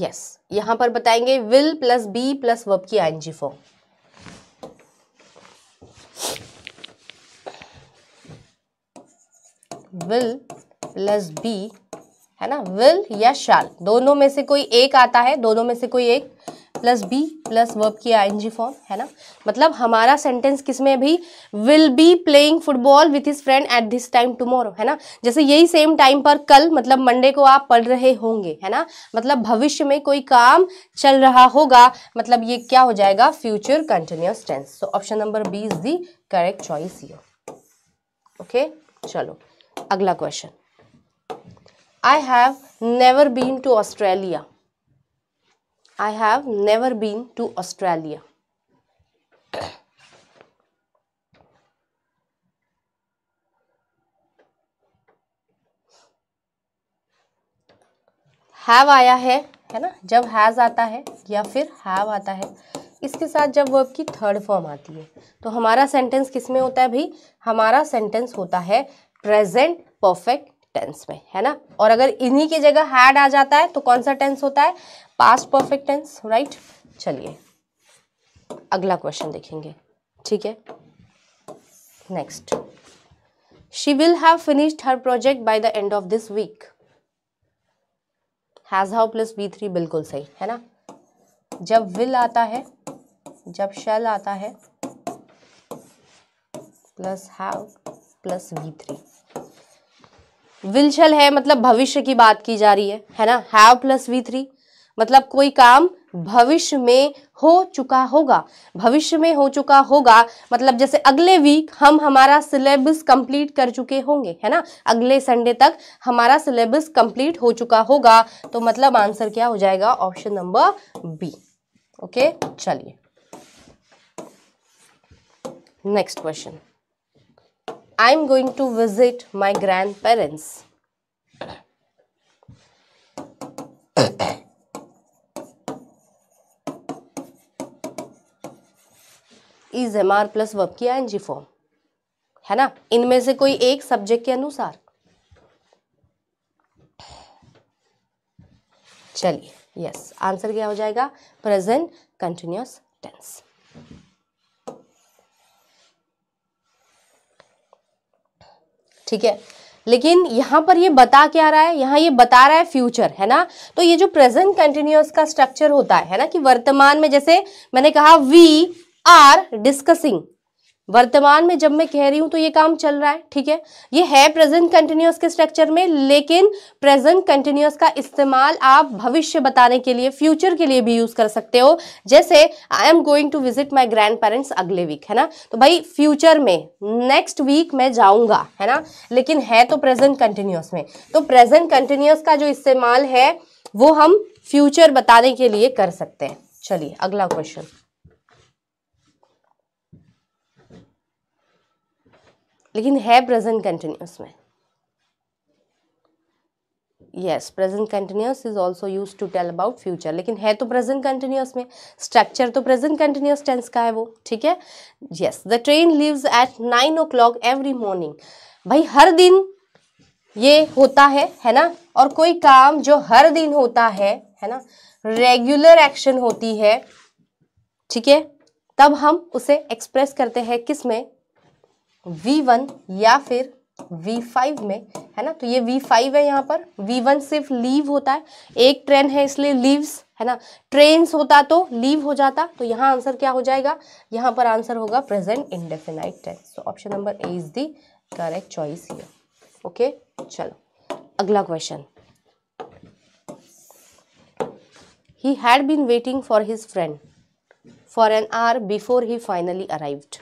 यस yes, पर बताएंगे will plus be plus verb की ING form will plus be है ना विल या शाल दोनों में से कोई एक आता है दोनों में से कोई एक प्लस बी प्लस वर्ब की आईएनजी फॉर्म है ना मतलब हमारा सेंटेंस किस में भी will be playing football with his friend at this time tomorrow है ना जैसे यही सेम टाइम पर कल मतलब मंडे को आप पढ़ रहे होंगे है ना मतलब भविष्य में कोई काम चल रहा होगा मतलब ये क्या हो जाएगा फ्यूचर कंटिन्यूस टेंस तो option number B is the correct choice ये ओके चलो अगला question I have never been to Australia I have never been to Australia. Have आया है है ना जब हैज़ आता है या फिर हैव आता है इसके साथ जब वर्ब की थर्ड फॉर्म आती है तो हमारा सेंटेंस किस में होता है भाई हमारा सेंटेंस होता है प्रेजेंट परफेक्ट टेंस में है ना और अगर इन्हीं की जगह हैड आ जाता है तो कौन सा टेंस होता है पास्ट परफेक्ट टेंस राइट चलिए अगला क्वेश्चन देखेंगे ठीक है next she will have finished her project by the end of this week has how plus V three बिल्कुल सही है ना जब विल आता है जब शेल आता है plus have plus V three shall है मतलब भविष्य की बात की जा रही है है ना हैव प्लस वी थ्री मतलब कोई काम भविष्य में हो चुका होगा भविष्य में हो चुका होगा मतलब जैसे अगले वीक हम हमारा सिलेबस कंप्लीट कर चुके होंगे है ना अगले संडे तक हमारा सिलेबस कंप्लीट हो चुका होगा तो मतलब आंसर क्या हो जाएगा ऑप्शन नंबर बी ओके चलिए next question I am going to visit my grand parents is am are plus verb की आई फॉर्म है ना इनमें से कोई एक सब्जेक्ट के अनुसार चलिए यस आंसर क्या हो जाएगा प्रेजेंट कंटिन्यूस टेंस ठीक है लेकिन यहाँ पर ये बता क्या रहा है यहाँ ये बता रहा है फ्यूचर है ना तो ये जो प्रेजेंट कंटिन्यूस का स्ट्रक्चर होता है, है ना कि वर्तमान में जैसे मैंने कहा वी आर डिस्कसिंग वर्तमान में जब मैं कह रही हूँ तो ये काम चल रहा है ठीक है ये है प्रेजेंट कंटिन्यूस के स्ट्रक्चर में लेकिन प्रेजेंट कंटिन्यूस का इस्तेमाल आप भविष्य बताने के लिए फ्यूचर के लिए भी यूज़ कर सकते हो जैसे I am going to visit my grand parents अगले वीक है ना तो भाई फ्यूचर में नेक्स्ट वीक मैं जाऊँगा है ना लेकिन है तो प्रेजेंट कंटिन्यूस में तो प्रेजेंट कंटिन्यूस का जो इस्तेमाल है वो हम फ्यूचर बताने के लिए कर सकते हैं चलिए अगला क्वेश्चन लेकिन है प्रेजेंट कंटिन्यूस में yes present continuous is also use to tell about future लेकिन है तो प्रेजेंट कंटिन्यूस में स्ट्रक्चर तो प्रेजेंट कंटिन्यूस टेंस का है वो ठीक है yes the train leaves at nine o'clock every morning भाई हर दिन ये होता है है ना और कोई काम जो हर दिन होता है है ना रेगुलर एक्शन होती है ठीक है तब हम उसे एक्सप्रेस करते हैं किस में V1 या फिर V5 में है ना तो ये V5 है यहाँ पर V1 सिर्फ लीव होता है एक ट्रेन है इसलिए लीव्स है ना ट्रेन होता तो लीव हो जाता तो यहाँ आंसर क्या हो जाएगा यहाँ पर आंसर होगा present indefinite tense so option number A is the correct choice ये ओके चलो अगला question he had been waiting for his friend for an hour before he finally arrived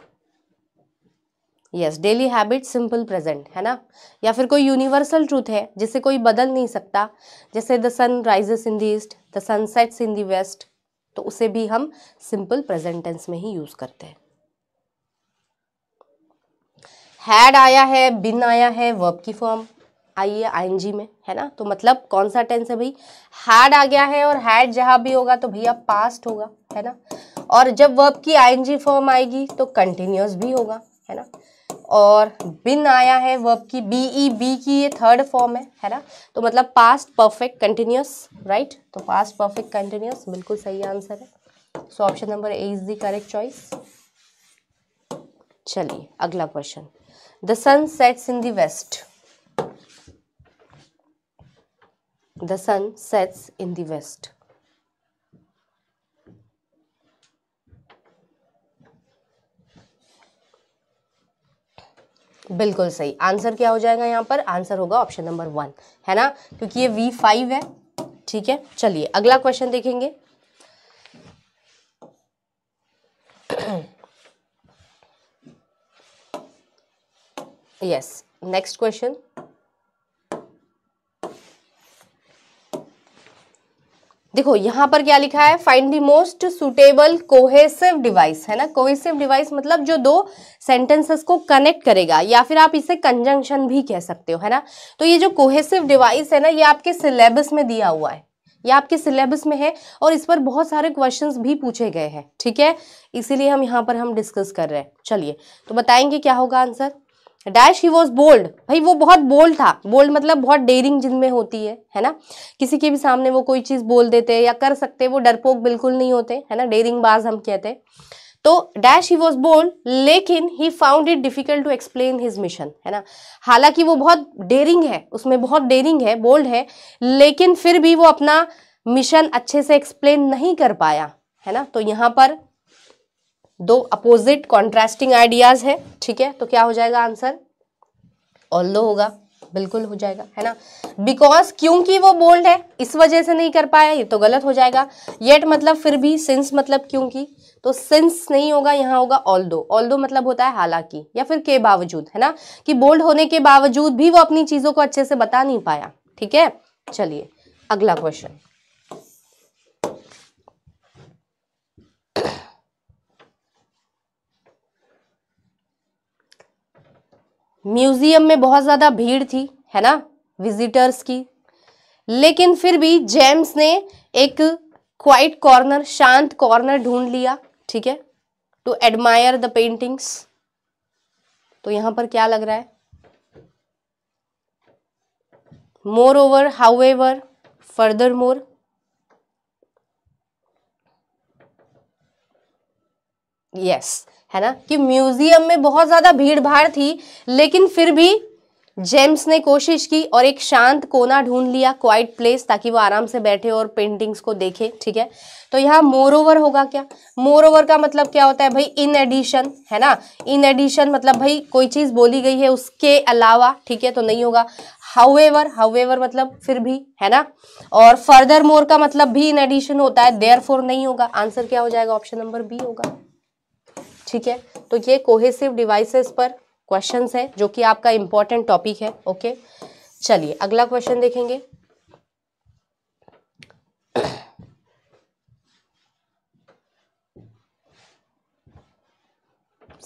yes daily habit simple present है ना या फिर कोई universal truth है जिसे कोई बदल नहीं सकता जैसे the sun rises in the east the sun sets in the west तो उसे भी हम सिंपल प्रेजेंट टेंस में ही यूज़ करते हैं हैड आया है बिन आया है वर्ब की फॉर्म आई है आईएनजी में है ना तो मतलब कौन सा टेंस है भाई हैड आ गया है और हैड जहां भी होगा तो भैया पास्ट होगा है ना और जब वर्ब की आईएनजी फॉर्म आएगी तो कंटिन्यूस भी होगा है ना और बिन आया है वर्ब की बी ई बी की ये थर्ड फॉर्म है है ना तो मतलब पास्ट परफेक्ट कंटिन्यूस राइट तो पास्ट परफेक्ट कंटिन्यूस बिल्कुल सही आंसर है so option number A is the correct choice चलिए अगला question the sun sets in the west the sun sets in the west बिल्कुल सही आंसर क्या हो जाएगा यहाँ पर आंसर होगा ऑप्शन नंबर वन है ना क्योंकि ये वी फाइव है ठीक है चलिए अगला क्वेश्चन देखेंगे यस नेक्स्ट क्वेश्चन देखो यहाँ पर क्या लिखा है find the most suitable cohesive device है ना कोहेसिव डिवाइस मतलब जो दो सेंटेंसेस को कनेक्ट करेगा या फिर आप इसे कंजंक्शन भी कह सकते हो है ना तो ये जो कोहेसिव डिवाइस है ना ये आपके सिलेबस में दिया हुआ है ये आपके सिलेबस में है और इस पर बहुत सारे क्वेश्चंस भी पूछे गए हैं ठीक है इसीलिए हम यहाँ पर हम डिस्कस कर रहे हैं चलिए तो बताएंगे क्या होगा answer dash he was bold भाई वो बहुत बोल्ड था बोल्ड मतलब बहुत डेयरिंग जिनमें होती है है ना किसी के भी सामने वो कोई चीज़ बोल देते या कर सकते वो डरपोक बिल्कुल नहीं होते है ना डेयरिंग बाज हम कहते तो डैश ही वॉज बोल्ड लेकिन he found it difficult to explain his mission है ना हालांकि वो बहुत डेयरिंग है उसमें बहुत डेयरिंग है बोल्ड है लेकिन फिर भी वो अपना मिशन अच्छे से एक्सप्लेन नहीं कर पाया है ना तो यहाँ पर दो अपोजिट कॉन्ट्रास्टिंग आइडियाज है ठीक है तो क्या हो जाएगा आंसर ऑल होगा बिल्कुल हो जाएगा है ना बिकॉज क्योंकि वो बोल्ड है इस वजह से नहीं कर पाया ये तो गलत हो जाएगा येट मतलब फिर भी सिंस मतलब क्योंकि तो सिंस नहीं होगा यहाँ होगा ऑल दो ऑल दो मतलब होता है हालांकि या फिर के बावजूद है ना कि बोल्ड होने के बावजूद भी वो अपनी चीज़ों को अच्छे से बता नहीं पाया ठीक है चलिए अगला क्वेश्चन म्यूजियम में बहुत ज़्यादा भीड़ थी है ना विजिटर्स की लेकिन फिर भी जेम्स ने एक क्वाइट कॉर्नर शांत कॉर्नर ढूंढ लिया ठीक है टू एडमायर द पेंटिंग्स तो यहां पर क्या लग रहा है moreover however furthermore yes है ना कि म्यूजियम में बहुत ज़्यादा भीड़ भाड़ थी लेकिन फिर भी जेम्स ने कोशिश की और एक शांत कोना ढूंढ लिया क्वाइट प्लेस ताकि वो आराम से बैठे और पेंटिंग्स को देखे ठीक है तो यहाँ मोर ओवर होगा क्या मोर ओवर का मतलब क्या होता है भाई इन एडिशन है ना इन एडिशन मतलब भाई कोई चीज़ बोली गई है उसके अलावा ठीक है तो नहीं होगा हाउएवर हाउएवर मतलब फिर भी है ना और फर्दर मोर का मतलब भी इन एडिशन होता है देयर नहीं होगा आंसर क्या हो जाएगा ऑप्शन नंबर बी होगा ठीक है तो ये कोहेसिव डिवाइसेस पर क्वेश्चंस हैं जो कि आपका इंपॉर्टेंट टॉपिक है ओके चलिए अगला क्वेश्चन देखेंगे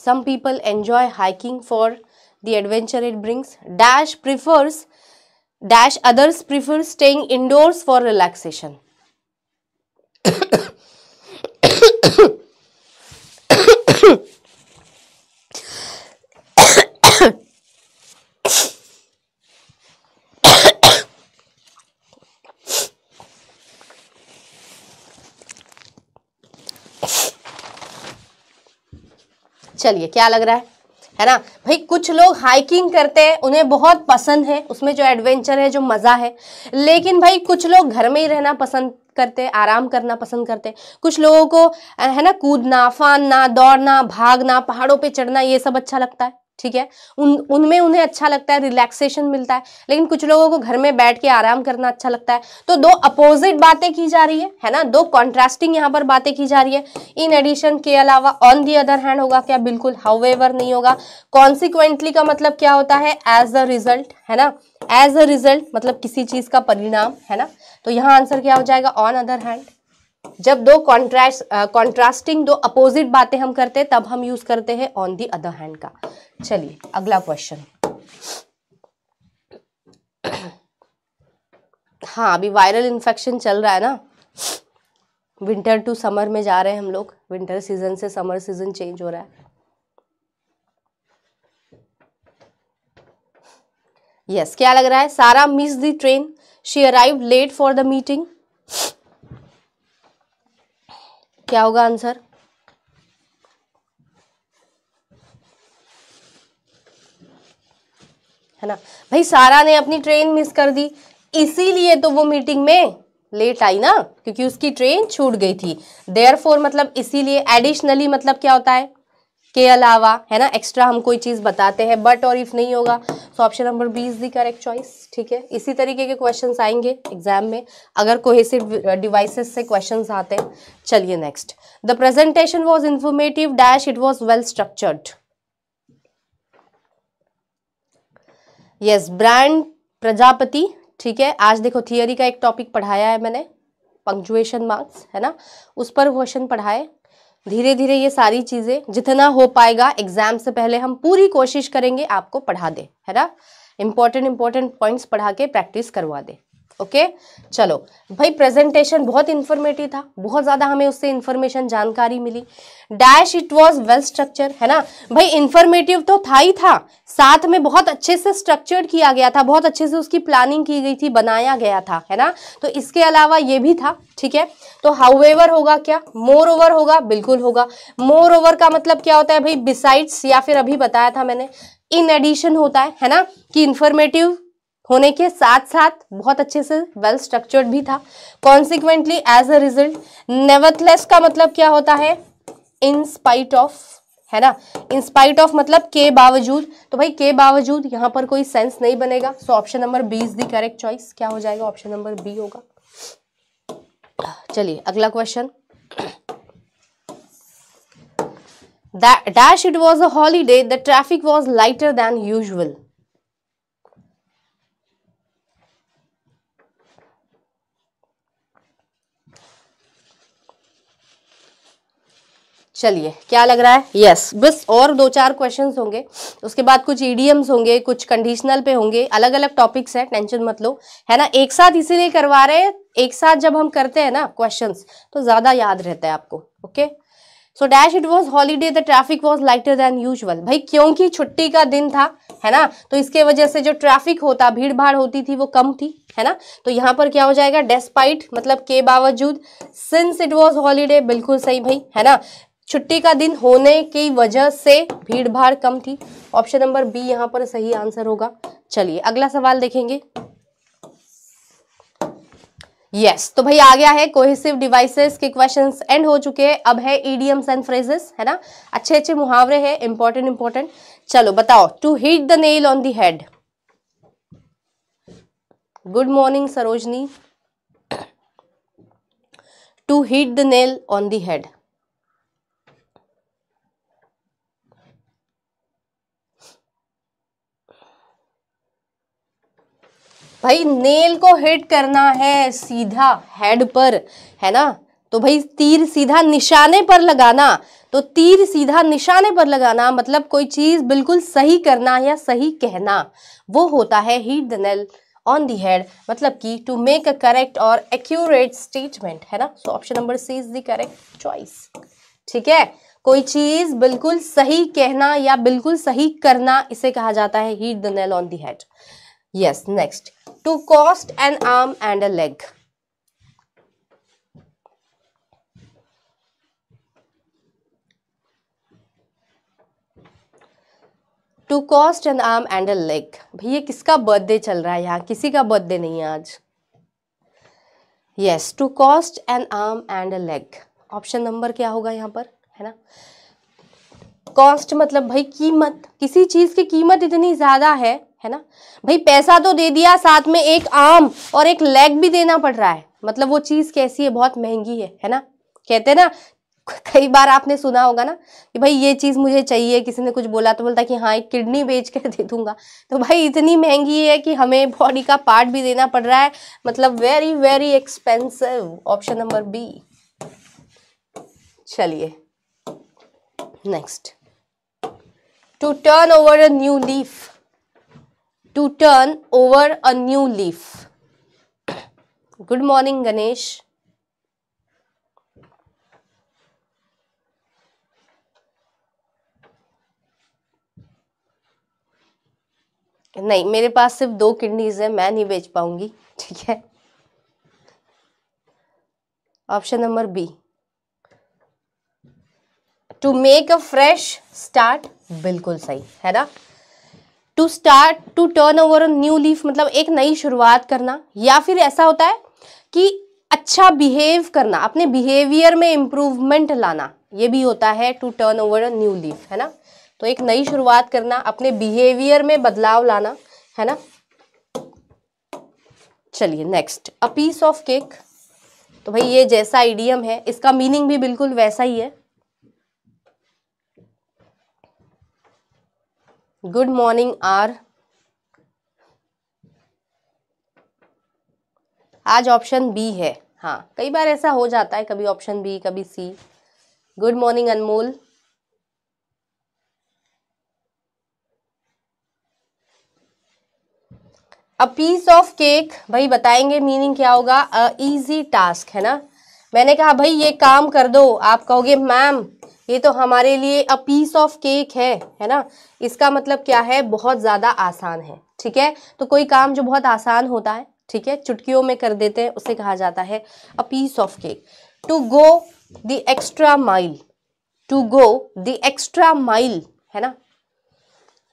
some people enjoy hiking for the adventure it brings dash prefers dash others prefer staying indoors for relaxation चलिए क्या लग रहा है है ना भाई कुछ लोग हाइकिंग करते हैं उन्हें बहुत पसंद है उसमें जो एडवेंचर है जो मज़ा है लेकिन भाई कुछ लोग घर में ही रहना पसंद करते हैं आराम करना पसंद करते हैं कुछ लोगों को है ना कूदना फानना दौड़ना भागना पहाड़ों पे चढ़ना ये सब अच्छा लगता है ठीक है उन उनमें उन्हें अच्छा लगता है रिलैक्सेशन मिलता है लेकिन कुछ लोगों को घर में बैठ के आराम करना अच्छा लगता है तो दो अपोजिट बातें की जा रही है है ना दो कॉन्ट्रास्टिंग यहाँ पर बातें की जा रही है इन एडिशन के अलावा ऑन दी अदर हैंड होगा क्या बिल्कुल हाउएवर नहीं होगा कॉन्सिक्वेंटली का मतलब क्या होता है एज अ रिजल्ट है ना एज अ रिजल्ट मतलब किसी चीज का परिणाम है ना तो यहाँ आंसर क्या हो जाएगा ऑन अदर हैंड जब दो कॉन्ट्रास्ट कॉन्ट्रास्टिंग दो अपोजिट बातें हम करते हैं तब हम यूज करते हैं ऑन दी अदर हैंड का चलिए अगला क्वेश्चन हाँ अभी वायरल इन्फेक्शन चल रहा है ना विंटर टू समर में जा रहे हैं हम लोग विंटर सीजन से समर सीजन चेंज हो रहा है यस yes, क्या लग रहा है Sara miss the train she arrive late for the meeting क्या होगा आंसर है ना भाई सारा ने अपनी ट्रेन मिस कर दी इसीलिए तो वो मीटिंग में लेट आई ना क्योंकि उसकी ट्रेन छूट गई थी देयर मतलब इसीलिए एडिशनली मतलब क्या होता है के अलावा है ना एक्स्ट्रा हम कोई चीज़ बताते हैं बट और इफ़ नहीं होगा तो option number B is the correct choice ठीक है इसी तरीके के क्वेश्चन आएंगे एग्जाम में अगर कोई से डिवाइसेस से क्वेश्चन आते हैं चलिए next the presentation was informative dash it was well structured yes ब्रांड प्रजापति ठीक है आज देखो थियोरी का एक टॉपिक पढ़ाया है मैंने पंक्चुएशन मार्क्स है ना उस पर क्वेश्चन पढ़ाए धीरे धीरे ये सारी चीज़ें जितना हो पाएगा एग्जाम से पहले हम पूरी कोशिश करेंगे आपको पढ़ा दें है ना इंपॉर्टेंट इम्पॉर्टेंट पॉइंट्स पढ़ा के प्रैक्टिस करवा दें ओके चलो भाई प्रेजेंटेशन बहुत इन्फॉर्मेटिव था बहुत ज़्यादा हमें उससे इन्फॉर्मेशन जानकारी मिली dash it was well structure है ना भाई इन्फॉर्मेटिव तो था ही था साथ में बहुत अच्छे से स्ट्रक्चर्ड किया गया था बहुत अच्छे से उसकी प्लानिंग की गई थी बनाया गया था है ना तो इसके अलावा ये भी था ठीक है तो हाउएवर होगा क्या मोर ओवर होगा बिल्कुल होगा मोर ओवर का मतलब क्या होता है भाई बिसाइड्स या फिर अभी बताया था मैंने इन एडिशन होता है है ना कि इन्फॉर्मेटिव होने के साथ साथ बहुत अच्छे से वेल स्ट्रक्चर्ड भी था consequently as a result nevertheless का मतलब क्या होता है इन स्पाइट ऑफ है ना इन स्पाइट ऑफ मतलब के बावजूद तो भाई के बावजूद यहां पर कोई सेंस नहीं बनेगा so option number B is the correct choice क्या हो जाएगा ऑप्शन नंबर बी होगा चलिए अगला question dash it was a holiday the traffic was lighter than usual चलिए क्या लग रहा है यस yes, बस और दो चार क्वेश्चंस होंगे उसके बाद कुछ ईडीएम्स होंगे कुछ कंडीशनल पे होंगे अलग अलग टॉपिक्स हैं टेंशन मत लो है ना एक साथ इसीलिए करवा रहे हैं एक साथ जब हम करते हैं ना क्वेश्चंस तो ज़्यादा याद रहता है आपको okay so dash it was holiday the traffic was lighter than usual भाई क्योंकि छुट्टी का दिन था है ना तो इसके वजह से जो ट्रैफिक होता भीड़ भाड़ होती थी वो कम थी है ना तो यहाँ पर क्या हो जाएगा डेस्पाइट मतलब के बावजूद सिंस इट वॉज हॉलीडे बिल्कुल सही भाई है ना छुट्टी का दिन होने की वजह से भीड़ भाड़ कम थी ऑप्शन नंबर बी यहां पर सही आंसर होगा चलिए अगला सवाल देखेंगे यस yes, तो भाई आ गया है कोहेसिव डिवाइसेस के क्वेश्चंस एंड हो चुके हैं अब है ईडीएम्स एंड फ्रेजेस है ना अच्छे अच्छे मुहावरे हैं इंपॉर्टेंट इंपॉर्टेंट चलो बताओ to hit the nail on the head good morning Sarojini to hit the nail on the head भाई नेल को हिट करना है सीधा हेड पर है ना तो भाई तीर सीधा निशाने पर लगाना तो तीर सीधा निशाने पर लगाना मतलब कोई चीज़ बिल्कुल सही करना या सही कहना वो होता है hit the nail on the head मतलब कि टू मेक अ करेक्ट और एक्यूरेट स्टेटमेंट है ना so option number C is the correct choice ठीक है कोई चीज़ बिल्कुल सही कहना या बिल्कुल सही करना इसे कहा जाता है hit the nail on the head yes next to cost an arm and a leg. To cost an arm and a leg भैया किसका बर्थडे चल रहा है यहाँ किसी का बर्थडे नहीं है आज yes to cost an arm and a leg option number क्या होगा यहाँ पर है ना कॉस्ट मतलब भाई कीमत किसी चीज़ की कीमत इतनी ज़्यादा है है ना भाई पैसा तो दे दिया साथ में एक आम और एक लेग भी देना पड़ रहा है मतलब वो चीज़ कैसी है बहुत महंगी है है ना कहते हैं ना कई बार आपने सुना होगा ना कि भाई ये चीज़ मुझे चाहिए किसी ने कुछ बोला तो बोलता कि हाँ एक किडनी बेच कर दे दूंगा तो भाई इतनी महंगी है कि हमें बॉडी का पार्ट भी देना पड़ रहा है मतलब very very expensive option number B चलिए next to turn over a new leaf to turn over a new leaf good morning Ganesh नहीं मेरे पास सिर्फ दो किडनीज है मैं नहीं बेच पाऊंगी ठीक है option number B to make a fresh start बिल्कुल सही है ना to start to turn over new leaf मतलब एक नई शुरुआत करना या फिर ऐसा होता है कि अच्छा बिहेव करना अपने बिहेवियर में इम्प्रूवमेंट लाना ये भी होता है to turn over new leaf है ना तो एक नई शुरुआत करना अपने बिहेवियर में बदलाव लाना है ना चलिए next a piece of cake तो भाई ये जैसा आइडियम है इसका मीनिंग भी बिल्कुल वैसा ही है गुड मॉर्निंग आर आज ऑप्शन बी है हाँ कई बार ऐसा हो जाता है कभी ऑप्शन बी कभी C good morning Anmol a piece of cake भाई बताएंगे मीनिंग क्या होगा अ इजी टास्क है ना मैंने कहा भाई ये काम कर दो आप कहोगे मैम ये तो हमारे लिए अ पीस ऑफ केक है है ना इसका मतलब क्या है बहुत ज़्यादा आसान है ठीक है तो कोई काम जो बहुत आसान होता है ठीक है चुटकियों में कर देते हैं उसे कहा जाता है a piece of cake to go the extra mile to go the extra mile है ना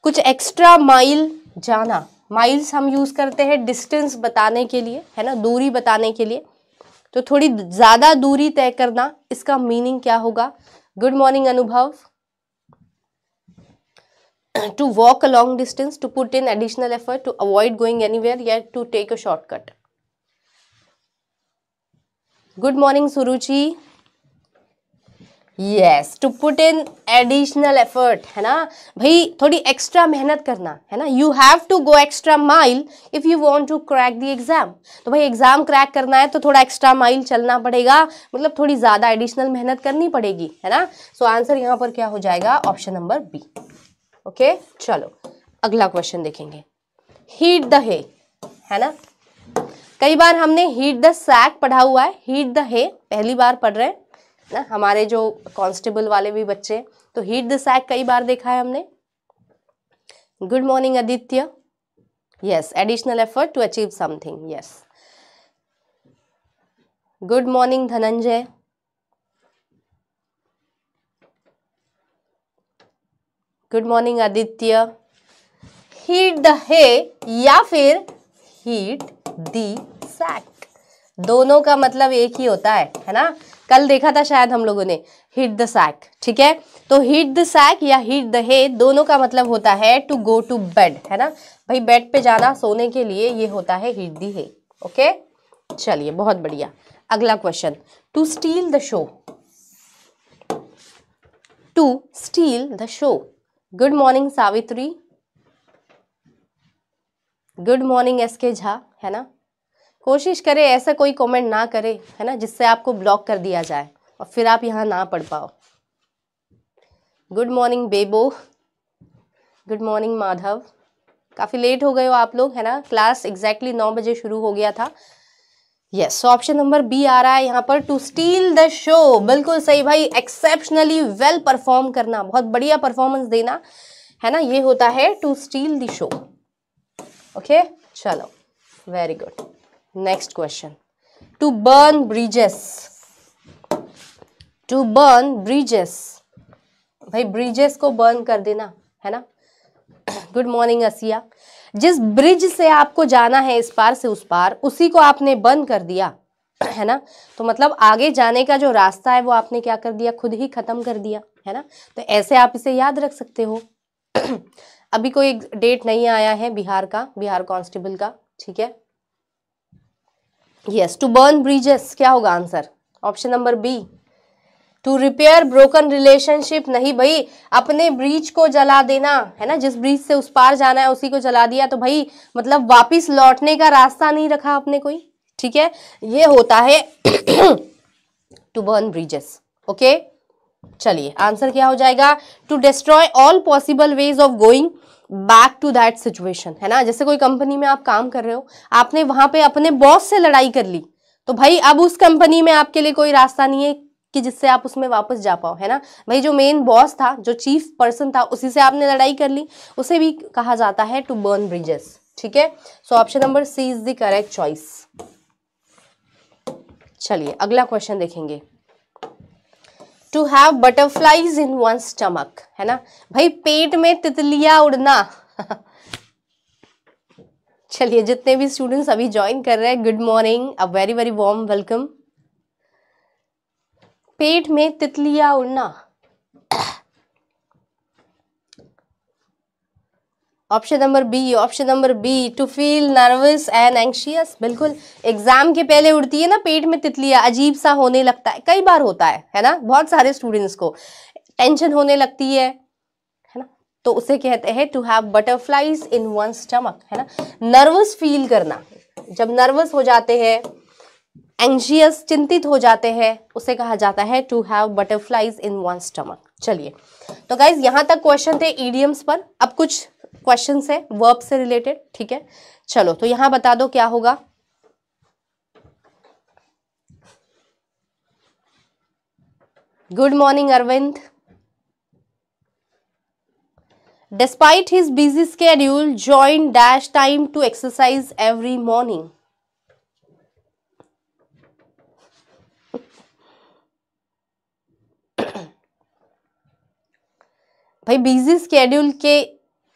कुछ एक्स्ट्रा माइल जाना माइल्स हम यूज़ करते हैं डिस्टेंस बताने के लिए है ना दूरी बताने के लिए तो थोड़ी ज़्यादा दूरी तय करना इसका मीनिंग क्या होगा Good morning, Anubhav. to walk a long distance, to put in additional effort, to avoid going anywhere, yet to take a shortcut. Good morning, Suruchi. Yes to put in additional effort है ना भाई थोड़ी extra मेहनत करना है ना you have to go extra mile if you want to crack the exam तो भाई एग्ज़ाम क्रैक करना है तो थोड़ा एक्स्ट्रा माइल चलना पड़ेगा मतलब थोड़ी ज़्यादा एडिशनल मेहनत करनी पड़ेगी है ना सो आंसर यहाँ पर क्या हो जाएगा ऑप्शन नंबर बी ओके चलो अगला क्वेश्चन देखेंगे हीट द हे है ना कई बार हमने हीट द सैक पढ़ा हुआ है हीट द हे पहली बार पढ़ रहे हैं ना हमारे जो कांस्टेबल वाले भी बच्चे तो हीट द सैक कई बार देखा है हमने good morning Aditya yes additional effort to achieve something yes good morning Dhananjay good morning Aditya hit the hay या फिर हीट दी सैक दोनों का मतलब एक ही होता है है ना कल देखा था शायद हम लोगों ने हिट द सैक ठीक है तो हिट द सैक या हिट द हे दोनों का मतलब होता है टू गो टू बेड है ना भाई बेड पे जाना सोने के लिए ये होता है हिट दी हे ओके चलिए बहुत बढ़िया अगला question to steal the show to steal the show good morning Savitri good morning S K Jha है ना कोशिश करें ऐसा कोई कमेंट ना करे है ना जिससे आपको ब्लॉक कर दिया जाए और फिर आप यहाँ ना पढ़ पाओ good morning Bebo good morning Madhav काफ़ी लेट हो गए हो आप लोग है ना क्लास एग्जैक्टली नौ बजे शुरू हो गया था yes so option number B आ रहा है यहाँ पर टू स्टील द शो बिल्कुल सही भाई एक्सेप्शनली वेल परफॉर्म करना बहुत बढ़िया परफॉर्मेंस देना है ना ये होता है to steal the show okay चलो very good next question to burn bridges to burn bridges भाई ब्रिजेस को बर्न कर देना है ना गुड मॉर्निंग असिया जिस ब्रिज से आपको जाना है इस पार से उस पार उसी को आपने बर्न कर दिया है ना तो मतलब आगे जाने का जो रास्ता है वो आपने क्या कर दिया खुद ही ख़त्म कर दिया है ना तो ऐसे आप इसे याद रख सकते हो अभी कोई डेट नहीं आया है बिहार का बिहार कांस्टेबल का ठीक है यस टू बर्न ब्रिजेस क्या होगा answer option number B to repair broken relationship नहीं भाई अपने ब्रिज को जला देना है ना जिस ब्रिज से उस पार जाना है उसी को जला दिया तो भाई मतलब वापिस लौटने का रास्ता नहीं रखा आपने कोई ठीक है ये होता है टू बर्न ब्रिजेस ओके चलिए आंसर क्या हो जाएगा to destroy all possible ways of going back to that situation है ना जैसे कोई कंपनी में आप काम कर रहे हो आपने वहां पे अपने बॉस से लड़ाई कर ली तो भाई अब उस कंपनी में आपके लिए कोई रास्ता नहीं है कि जिससे आप उसमें वापस जा पाओ है ना भाई जो मेन बॉस था जो चीफ पर्सन था उसी से आपने लड़ाई कर ली उसे भी कहा जाता है टू बर्न ब्रिजेस ठीक है so option number C is the correct choice चलिए अगला क्वेश्चन देखेंगे to have butterflies in one stomach है ना भाई पेट में तितलियां उड़ना चलिए जितने भी स्टूडेंट्स अभी ज्वाइन कर रहे हैं good morning a very very warm welcome पेट में तितलियां उड़ना option number B option number B to feel nervous and anxious बिल्कुल एग्जाम के पहले उड़ती है ना पेट में तितलियाँ अजीब सा होने लगता है कई बार होता है है ना बहुत सारे स्टूडेंट्स को टेंशन होने लगती है है ना तो उसे कहते हैं to have butterflies in one stomach है ना नर्वस फील करना जब नर्वस हो जाते हैं एंशियस चिंतित हो जाते हैं उसे कहा जाता है to have butterflies in one stomach चलिए तो गाइज यहाँ तक क्वेश्चन थे ईडियम्स पर अब कुछ क्वेश्चन है वर्ब से रिलेटेड ठीक है चलो तो यहां बता दो क्या होगा good morning Arvind despite his busy schedule join dash time to exercise every morning भाई बिजी स्केड्यूल के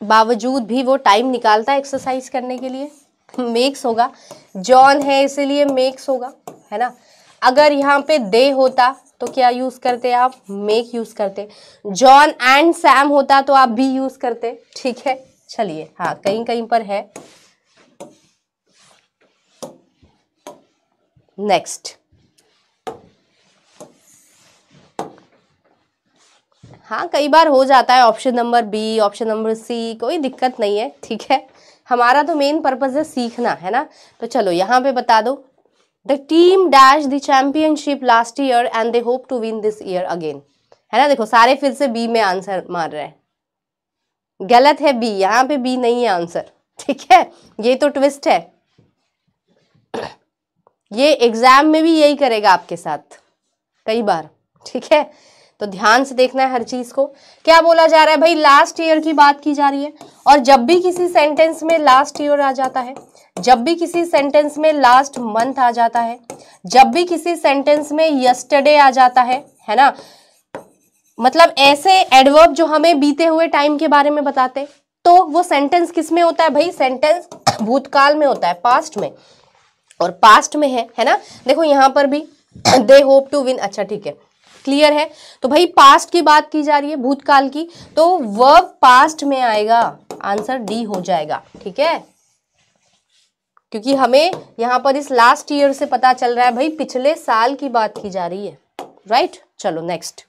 बावजूद भी वो टाइम निकालता है एक्सरसाइज करने के लिए मेक्स होगा जॉन है इसीलिए मेक्स होगा है ना अगर यहाँ पे दे होता तो क्या यूज़ करते आप मेक यूज़ करते जॉन एंड सैम होता तो आप भी यूज़ करते ठीक है चलिए हाँ कहीं कहीं पर है नेक्स्ट हाँ कई बार हो जाता है option number B option number C कोई दिक्कत नहीं है ठीक है हमारा तो मेन पर्पज़ है सीखना है ना तो चलो यहाँ पे बता दो the team dash the championship last year and they hope to win this year again है ना देखो सारे फिर से बी में आंसर मार रहे हैं गलत है बी यहाँ पे बी नहीं है आंसर ठीक है ये तो ट्विस्ट है ये एग्जाम में भी यही करेगा आपके साथ कई बार ठीक है तो ध्यान से देखना है हर चीज को क्या बोला जा रहा है भाई लास्ट ईयर की बात की जा रही है और जब भी किसी सेंटेंस में लास्ट ईयर आ जाता है जब भी किसी सेंटेंस में लास्ट मंथ आ जाता है जब भी किसी सेंटेंस में यस्टरडे आ जाता है है ना मतलब ऐसे एडवर्ब जो हमें बीते हुए टाइम के बारे में बताते तो वो सेंटेंस किस में होता है भाई सेंटेंस भूतकाल में होता है पास्ट में और पास्ट में है है ना देखो यहां पर भी दे होप टू विन अच्छा ठीक है क्लियर है तो भाई पास्ट की बात की जा रही है भूतकाल की तो वर्ब पास्ट में आएगा आंसर डी हो जाएगा ठीक है क्योंकि हमें यहां पर इस लास्ट ईयर से पता चल रहा है भाई पिछले साल की बात की जा रही है राइट right? चलो next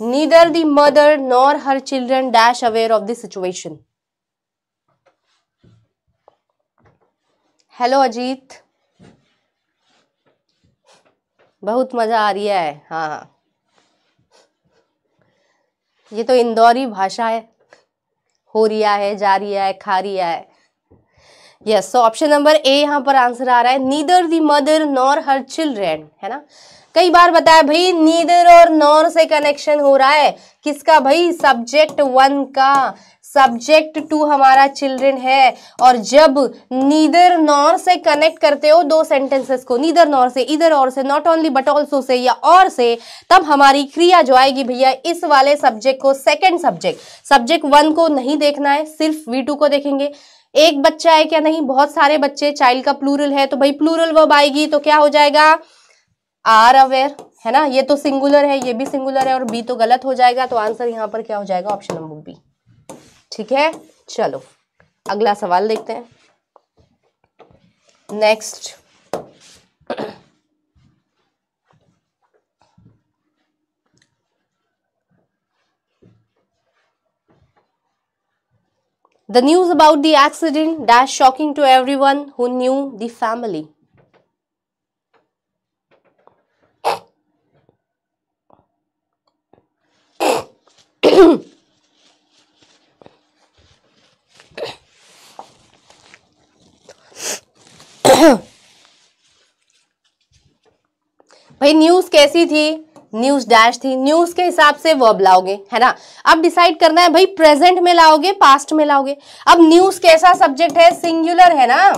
neither the mother nor her children dash aware of this situation hello Ajit बहुत मज़ा आ रही है हाँ हाँ ये तो इंदौरी भाषा है हो रिया है जा रिया है खा रिया है yes so option number A यहाँ पर आंसर आ रहा है neither the mother nor her children है ना कई बार बताया भाई नीदर और नॉर से कनेक्शन हो रहा है किसका भाई सब्जेक्ट वन का सब्जेक्ट टू हमारा चिल्ड्रेन है और जब नीदर नॉर से कनेक्ट करते हो दो सेंटेंसेस को नीदर नॉर से इधर और से not only but also say या और से तब हमारी क्रिया जो आएगी भैया इस वाले सब्जेक्ट को सेकंड सब्जेक्ट सब्जेक्ट वन को नहीं देखना है सिर्फ वी टू को देखेंगे एक बच्चा है क्या नहीं बहुत सारे बच्चे चाइल्ड का प्लूरल है तो भाई प्लूरल वर्ब आएगी तो क्या हो जाएगा आर अवेयर है ना ये तो सिंगुलर है ये भी सिंगुलर है और बी तो गलत हो जाएगा तो आंसर यहां पर क्या हो जाएगा ऑप्शन नंबर बी ठीक है चलो अगला सवाल देखते हैं next The news about the accident dash shocking to everyone who knew the family. भाई न्यूज़ कैसी थी न्यूज डैश थी न्यूज के हिसाब से वर्ब लाओगे है ना अब डिसाइड करना है भाई प्रेजेंट में लाओगे पास्ट में लाओगे अब न्यूज कैसा सब्जेक्ट है सिंगुलर है ना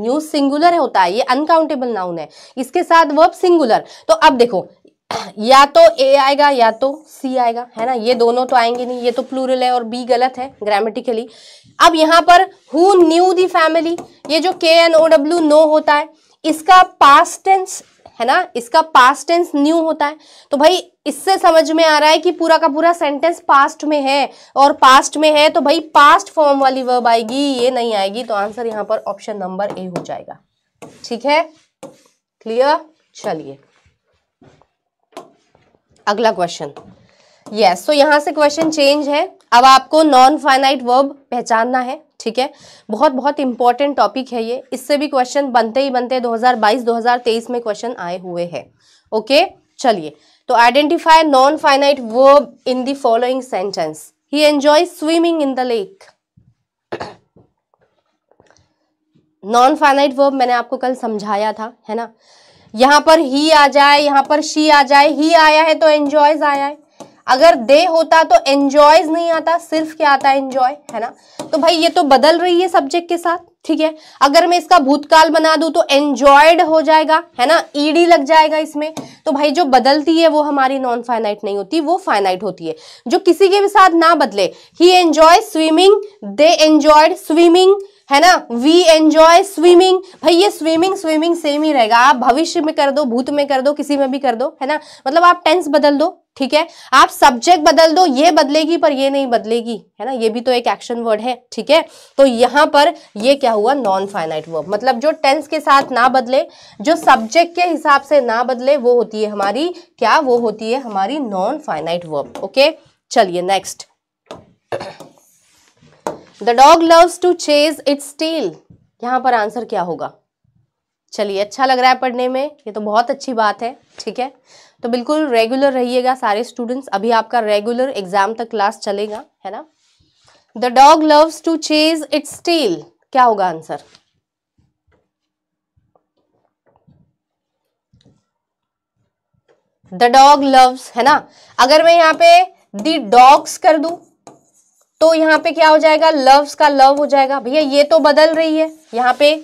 न्यूज सिंगुलर होता है ये अनकाउंटेबल नाउन है इसके साथ वर्ब सिंगुलर तो अब देखो या तो ए आएगा या तो सी आएगा है ना ये दोनों तो आएंगे नहीं ये तो प्लूरल है और बी गलत है ग्रामेटिकली अब यहां पर हु न्यू दी फैमिली ये जो के एन ओ डब्ल्यू नो होता है इसका पास्ट टेंस है ना इसका पास्ट टेंस न्यू होता है तो भाई इससे समझ में आ रहा है कि पूरा का पूरा सेंटेंस पास्ट में है और पास्ट में है तो भाई पास्ट फॉर्म वाली वर्ब आएगी ये नहीं आएगी तो आंसर यहां पर ऑप्शन नंबर ए हो जाएगा ठीक है क्लियर चलिए अगला क्वेश्चन यस तो यहां से क्वेश्चन चेंज है अब आपको नॉन फाइनाइट वर्ब पहचानना है ठीक है बहुत बहुत इंपॉर्टेंट टॉपिक है ये इससे भी क्वेश्चन बनते ही बनते 2022-2023 में क्वेश्चन आए हुए हैं ओके चलिए तो identify non finite verb in the following sentence he enjoy swimming in the lake non finite verb मैंने आपको कल समझाया था है ना यहां पर ही आ जाए यहां पर शी आ जाए ही आया है तो एंजॉयज आया है अगर दे होता तो एंजॉयज नहीं आता सिर्फ क्या आता है एंजॉय है ना तो भाई ये तो बदल रही है सब्जेक्ट के साथ ठीक है अगर मैं इसका भूतकाल बना दूं तो एंजॉयड हो जाएगा है ना ईडी लग जाएगा इसमें तो भाई जो बदलती है वो हमारी नॉन फाइनाइट नहीं होती वो फाइनाइट होती है जो किसी के भी साथ ना बदले he enjoy swimming they enjoyed swimming है ना वी एंजॉय स्विमिंग भाई ये स्विमिंग स्विमिंग सेम ही रहेगा आप भविष्य में कर दो भूत में कर दो किसी में भी कर दो है ना मतलब आप टेंस बदल दो ठीक है आप सब्जेक्ट बदल दो ये बदलेगी पर ये नहीं बदलेगी है ना ये भी तो एक एक्शन वर्ड है ठीक है तो यहां पर ये क्या हुआ नॉन फाइनाइट वर्ब मतलब जो टेंस के साथ ना बदले जो सब्जेक्ट के हिसाब से ना बदले वो होती है हमारी क्या वो होती है हमारी नॉन फाइनाइट वर्ब ओके चलिए next the dog loves to chase its tail यहां पर आंसर क्या होगा चलिए अच्छा लग रहा है पढ़ने में ये तो बहुत अच्छी बात है ठीक है तो बिल्कुल रेगुलर रहिएगा सारे स्टूडेंट्स अभी आपका रेगुलर एग्जाम तक क्लास चलेगा है ना the dog loves to chase its tail क्या होगा आंसर द डॉग लव्स है ना अगर मैं यहाँ पे द डॉग्स कर दू तो यहाँ पे क्या हो जाएगा लव्स का लव हो जाएगा भैया ये तो बदल रही है यहाँ पे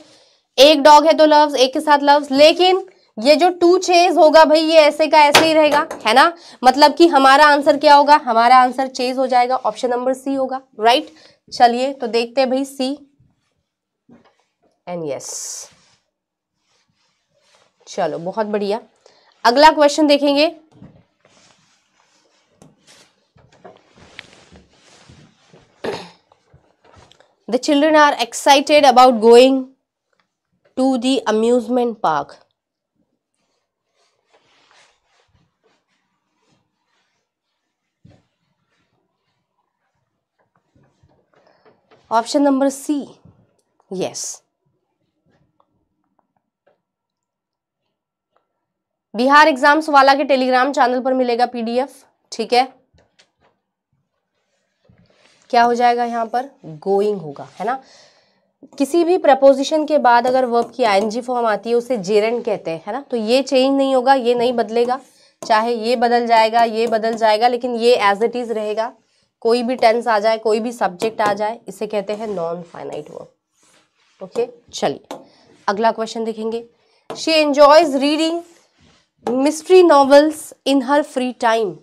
एक डॉग है तो लव्स एक के साथ लव्स लेकिन ये जो टू चेज होगा भाई ये ऐसे का ऐसे ही रहेगा है ना मतलब कि हमारा आंसर क्या होगा हमारा आंसर चेज हो जाएगा ऑप्शन नंबर सी होगा राइट चलिए तो देखते हैं भाई सी एंड यस चलो बहुत बढ़िया अगला क्वेश्चन देखेंगे the children are excited about going to the amusement park option number C yes Bihar exams वाला के टेलीग्राम चैनल पर मिलेगा पीडीएफ ठीक है क्या हो जाएगा यहां पर गोइंग होगा है ना किसी भी प्रपोजिशन के बाद अगर वर्ब की आईएनजी फॉर्म आती है उसे जेरन कहते हैं है ना तो ये चेंज नहीं होगा ये नहीं बदलेगा चाहे ये बदल जाएगा ये बदल जाएगा लेकिन ये एज इट इज़ रहेगा कोई भी टेंस आ जाए कोई भी सब्जेक्ट आ जाए इसे कहते हैं नॉन फाइनाइट वर्ब ओके चलिए अगला क्वेश्चन देखेंगे she enjoys reading mystery novels in her free time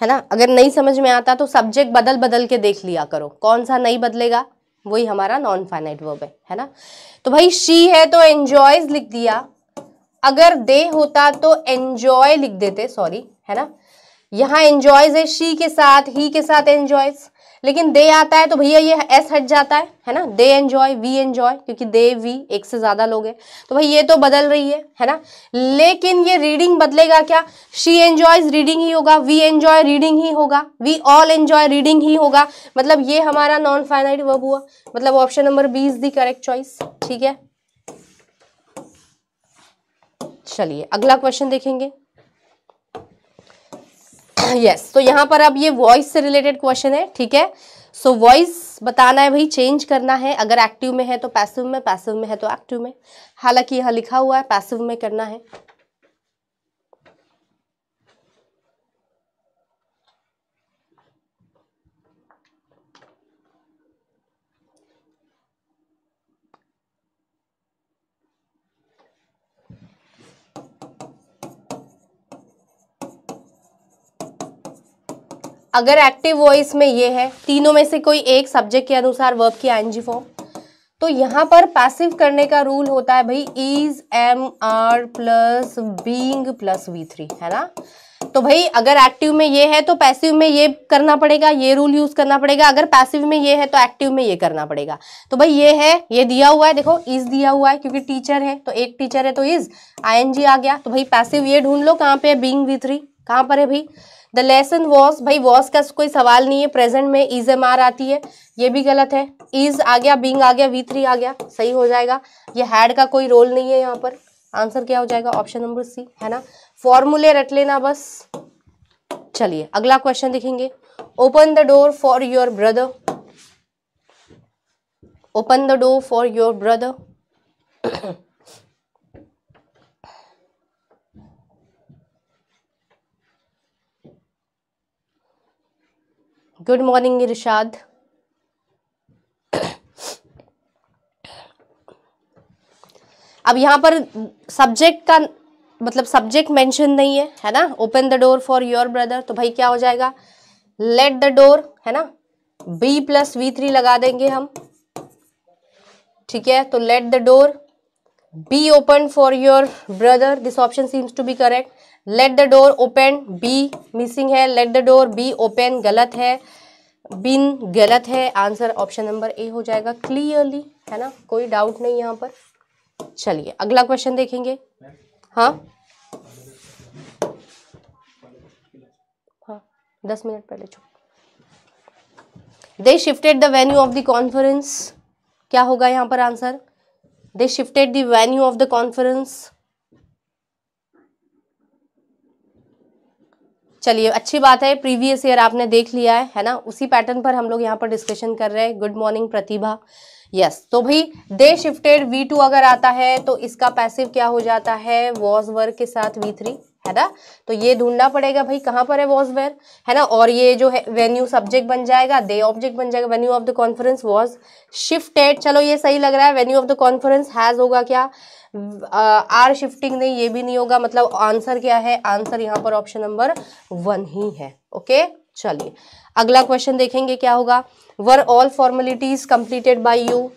है ना अगर नहीं समझ में आता तो सब्जेक्ट बदल बदल के देख लिया करो कौन सा नहीं बदलेगा वही हमारा नॉन फाइनाइट वर्ब है है ना तो भाई शी है तो एंजॉयज लिख दिया अगर दे होता तो एंजॉय लिख देते सॉरी है ना यहाँ एंजॉयज है शी के साथ ही के साथ एंजॉयज लेकिन दे आता है तो भैया ये एस हट जाता है है ना दे एंजॉय वी एंजॉय क्योंकि दे वी एक से ज़्यादा लोग हैं तो भाई ये तो बदल रही है है ना लेकिन ये रीडिंग बदलेगा क्या शी एंजॉयज रीडिंग ही होगा वी एंजॉय रीडिंग ही होगा वी ऑल एंजॉय रीडिंग ही होगा मतलब ये हमारा नॉन फाइनाइट वर्ब हुआ मतलब option number B is the correct choice ठीक है चलिए अगला क्वेश्चन देखेंगे यस तो यहाँ पर अब ये वॉइस से रिलेटेड क्वेश्चन है ठीक है सो so, वॉइस बताना है भाई चेंज करना है अगर एक्टिव में है तो पैसिव में पैसिव में है तो एक्टिव में हालांकि यहाँ लिखा हुआ है पैसिव में करना है अगर एक्टिव वॉइस में ये है तीनों में से कोई एक सब्जेक्ट के अनुसार वर्ब की आईएनजी फॉर्म तो यहाँ पर पैसिव करने का रूल होता है भाई is am are plus being plus V three है ना तो भाई अगर एक्टिव में ये है तो पैसिव में ये करना पड़ेगा ये रूल यूज करना पड़ेगा अगर पैसिव में ये है तो एक्टिव में ये करना पड़ेगा तो भाई ये है ये दिया हुआ है देखो इज दिया हुआ है क्योंकि टीचर है तो एक टीचर है तो इज आई आ गया तो भाई पैसिव ये ढूंढ लो कहाँ पे है बींग वी थ्री कहाँ पर है भाई द लेसन वॉस भाई वॉस का कोई सवाल नहीं है प्रेजेंट में इज एम आर आती है ये भी गलत है इज आ गया बींग आ गया वी थ्री आ गया सही हो जाएगा ये हैड का कोई रोल नहीं है यहाँ पर आंसर क्या हो जाएगा ऑप्शन नंबर सी है ना फॉर्मूले रट लेना बस चलिए अगला क्वेश्चन देखेंगे open the door for your brother open the door for your brother good morning Irshad अब यहाँ पर सब्जेक्ट का मतलब सब्जेक्ट मेंशन नहीं है है ना open the door for your brother तो भाई क्या हो जाएगा लेट द डोर है ना बी प्लस वी थ्री लगा देंगे हम ठीक है तो let the door be open for your brother this option seems to be correct let the door open be missing है let the door be open गलत है बिन गलत है आंसर ऑप्शन नंबर ए हो जाएगा क्लियरली है ना कोई डाउट नहीं यहाँ पर चलिए अगला क्वेश्चन देखेंगे हाँ हाँ दस मिनट पहले चुप they shifted the venue of the conference क्या होगा यहाँ पर answer they shifted the venue of the conference चलिए अच्छी बात है प्रीवियस ईयर आपने देख लिया है है ना उसी पैटर्न पर हम लोग यहाँ पर डिस्कशन कर रहे हैं good morning Pratibha yes yes, तो भाई दे शिफ्टेड वी टू अगर आता है तो इसका पैसिव क्या हो जाता है वॉज वर्क के साथ वी थ्री है ना तो ये ढूंढना पड़ेगा भाई कहाँ पर है वॉज वेर है ना और ये जो है वेन्यू सब्जेक्ट बन जाएगा दे ऑब्जेक्ट बन जाएगा venue of the conference was shifted चलो ये सही लग रहा है venue of the conference has होगा क्या आर शिफ्टिंग नहीं ये भी नहीं होगा मतलब आंसर क्या है आंसर यहाँ पर ऑप्शन नंबर वन ही है ओके चलिए अगला क्वेश्चन देखेंगे क्या होगा were all formalities completed by you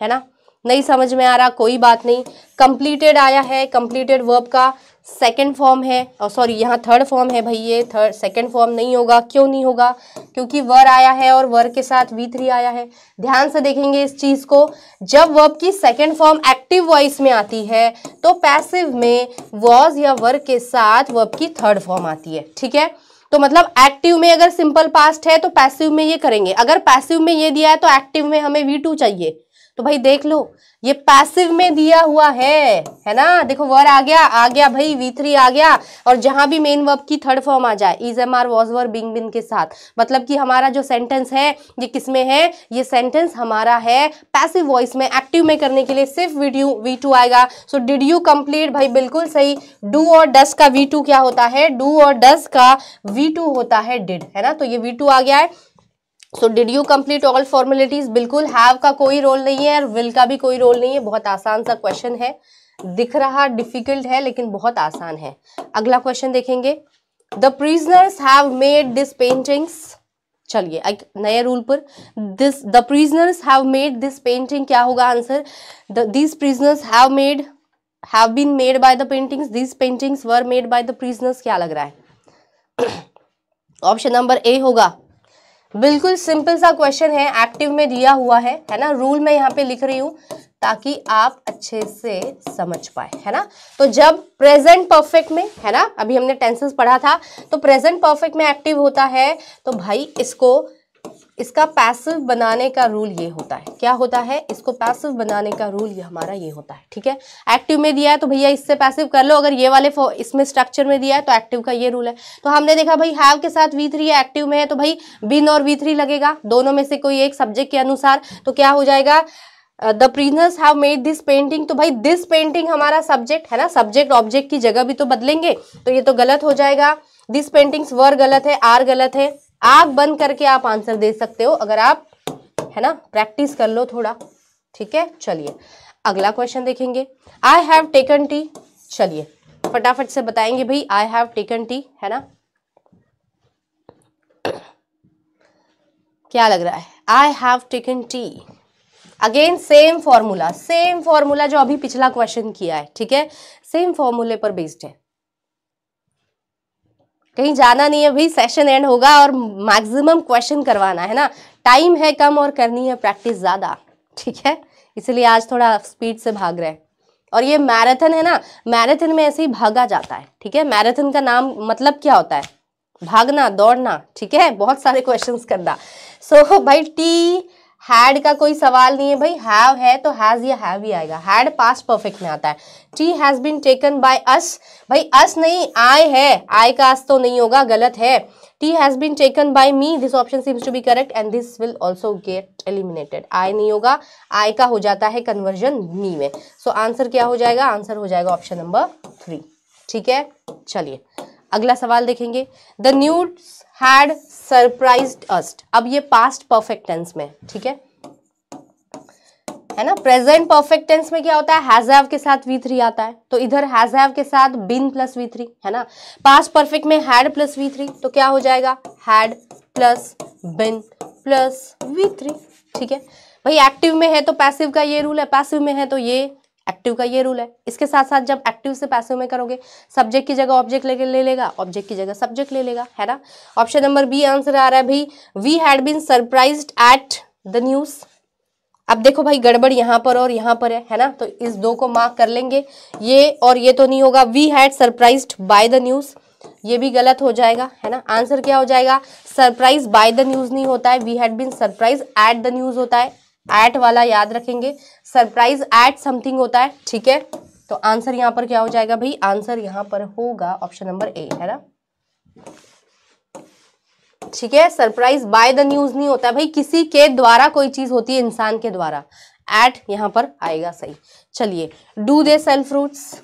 है ना नहीं समझ में आ रहा कोई बात नहीं कंप्लीटेड आया है कंप्लीटेड वर्ब का सेकेंड फॉर्म है और सॉरी यहाँ थर्ड फॉर्म है भाई ये थर्ड सेकेंड फॉर्म नहीं होगा क्यों नहीं होगा क्योंकि वर आया है और वर के साथ वी थ्री आया है ध्यान से देखेंगे इस चीज़ को जब वर्ब की सेकेंड फॉर्म एक्टिव वॉइस में आती है तो पैसिव में वॉज या वर के साथ वर्ब की थर्ड फॉर्म आती है ठीक है तो मतलब एक्टिव में अगर सिंपल पास्ट है तो पैसिव में ये करेंगे अगर पैसिव में ये दिया है तो एक्टिव में हमें वी टू चाहिए तो भाई देख लो ये पैसिव में दिया हुआ है है ना देखो वर आ गया आ गया भाई वी थ्री आ गया और जहां भी मेन वर्ब की थर्ड फॉर्म आ जाए is am are was were being been के साथ मतलब कि हमारा जो सेंटेंस है ये किस में है ये सेंटेंस हमारा है पैसिव वॉइस में एक्टिव में करने के लिए सिर्फ वीडियो वी टू आएगा सो डिड यू कंप्लीट भाई बिल्कुल सही डू और डस का वी टू क्या होता है डू और डस का वी टू होता है डिड है ना तो ये वी टू आ गया है so did you complete all formalities बिल्कुल हैव का कोई रोल नहीं है और विल का भी कोई रोल नहीं है बहुत आसान सा क्वेश्चन है दिख रहा डिफिकल्ट है लेकिन बहुत आसान है अगला क्वेश्चन देखेंगे the prisoners have made this paintings चलिए एक नए रूल पर this the prisoners have made this painting क्या होगा answer this prisoners have made have been made by the paintings this paintings were made by the prisoners क्या लग रहा है ऑप्शन नंबर ए होगा बिल्कुल सिंपल सा क्वेश्चन है एक्टिव में दिया हुआ है है ना रूल मैं यहाँ पे लिख रही हूँ ताकि आप अच्छे से समझ पाए है ना तो जब प्रेजेंट परफेक्ट में है ना अभी हमने टेंसेस पढ़ा था तो प्रेजेंट परफेक्ट में एक्टिव होता है तो भाई इसको इसका पैसिव बनाने का रूल ये होता है क्या होता है इसको पैसिव बनाने का रूल ये हमारा ये होता है ठीक है एक्टिव में दिया है तो भैया इससे पैसिव कर लो अगर ये वाले इसमें स्ट्रक्चर में दिया है तो एक्टिव का ये रूल है तो हमने देखा भाई हैव के साथ वी थ्री एक्टिव में है तो भाई बिन और वी थ्री लगेगा दोनों में से कोई एक सब्जेक्ट के अनुसार तो क्या हो जाएगा the prisoners have made this painting तो भाई दिस पेंटिंग हमारा सब्जेक्ट है ना सब्जेक्ट ऑब्जेक्ट की जगह भी तो बदलेंगे तो ये तो गलत हो जाएगा दिस पेंटिंग्स वर गलत है आर गलत है आग बंद करके आप आंसर दे सकते हो अगर आप है ना प्रैक्टिस कर लो थोड़ा ठीक है चलिए अगला क्वेश्चन देखेंगे आई हैव टेकन टी चलिए फटाफट से बताएंगे भाई आई हैव टेकन टी है ना क्या लग रहा है I have taken tea again same formula same formula जो अभी पिछला क्वेश्चन किया है ठीक है सेम फॉर्मूले पर बेस्ड है कहीं जाना नहीं है भाई सेशन एंड होगा और मैक्सिमम क्वेश्चन करवाना है ना टाइम है कम और करनी है प्रैक्टिस ज़्यादा ठीक है इसलिए आज थोड़ा स्पीड से भाग रहे हैं और ये मैराथन है ना मैराथन में ऐसे ही भागा जाता है ठीक है मैराथन का नाम मतलब क्या होता है भागना दौड़ना ठीक है बहुत सारे क्वेश्चंस करना सो so, भाई टी हैड का कोई सवाल नहीं है भाई हैव है तो हैज़ या हैव ही आएगा हैड पास्ट परफेक्ट में आता है tea has been taken by us भाई अस नहीं आय है आय का अस तो नहीं होगा गलत है tea has been taken by me this option seems to be correct and this will also get eliminated I नहीं होगा आय का हो जाता है कन्वर्जन मी में सो so, आंसर क्या हो जाएगा आंसर हो जाएगा ऑप्शन नंबर थ्री ठीक है चलिए अगला सवाल देखेंगे the news had surprise us अब ये पास्ट परफेक्ट टेंस में ठीक है है ना प्रेजेंट परफेक्ट टेंस में क्या होता है हैज हैव के साथ वी थ्री आता है तो इधर हैज हैव के साथ बिन प्लस वी थ्री है ना पास्ट परफेक्ट में हैड प्लस वी थ्री तो क्या हो जाएगा had plus been plus V three ठीक है भाई एक्टिव में है तो पैसिव का ये रूल है पैसिव में है तो ये एक्टिव का ये रूल है इसके साथ साथ जब एक्टिव से पैसे में करोगे सब्जेक्ट की जगह ऑब्जेक्ट लेके ले लेगा ऑब्जेक्ट की जगह सब्जेक्ट ले लेगा है ना ऑप्शन नंबर बी आंसर आ रहा है भाई we had been surprise at the news अब देखो भाई गड़बड़ यहाँ पर और यहाँ पर है है ना तो इस दो को मार्क कर लेंगे ये और ये तो नहीं होगा we had surprise by the news ये भी गलत हो जाएगा है ना आंसर क्या हो जाएगा सरप्राइज बाय द न्यूज़ नहीं होता है we had been surprise at the news होता है एट वाला याद रखेंगे सरप्राइज एट समथिंग होता है ठीक है तो आंसर यहां पर क्या हो जाएगा भाई आंसर यहां पर होगा ऑप्शन नंबर ए है ना ठीक है सरप्राइज बाय द न्यूज नहीं होता भाई किसी के द्वारा कोई चीज होती है इंसान के द्वारा एट यहां पर आएगा सही चलिए do they sell fruits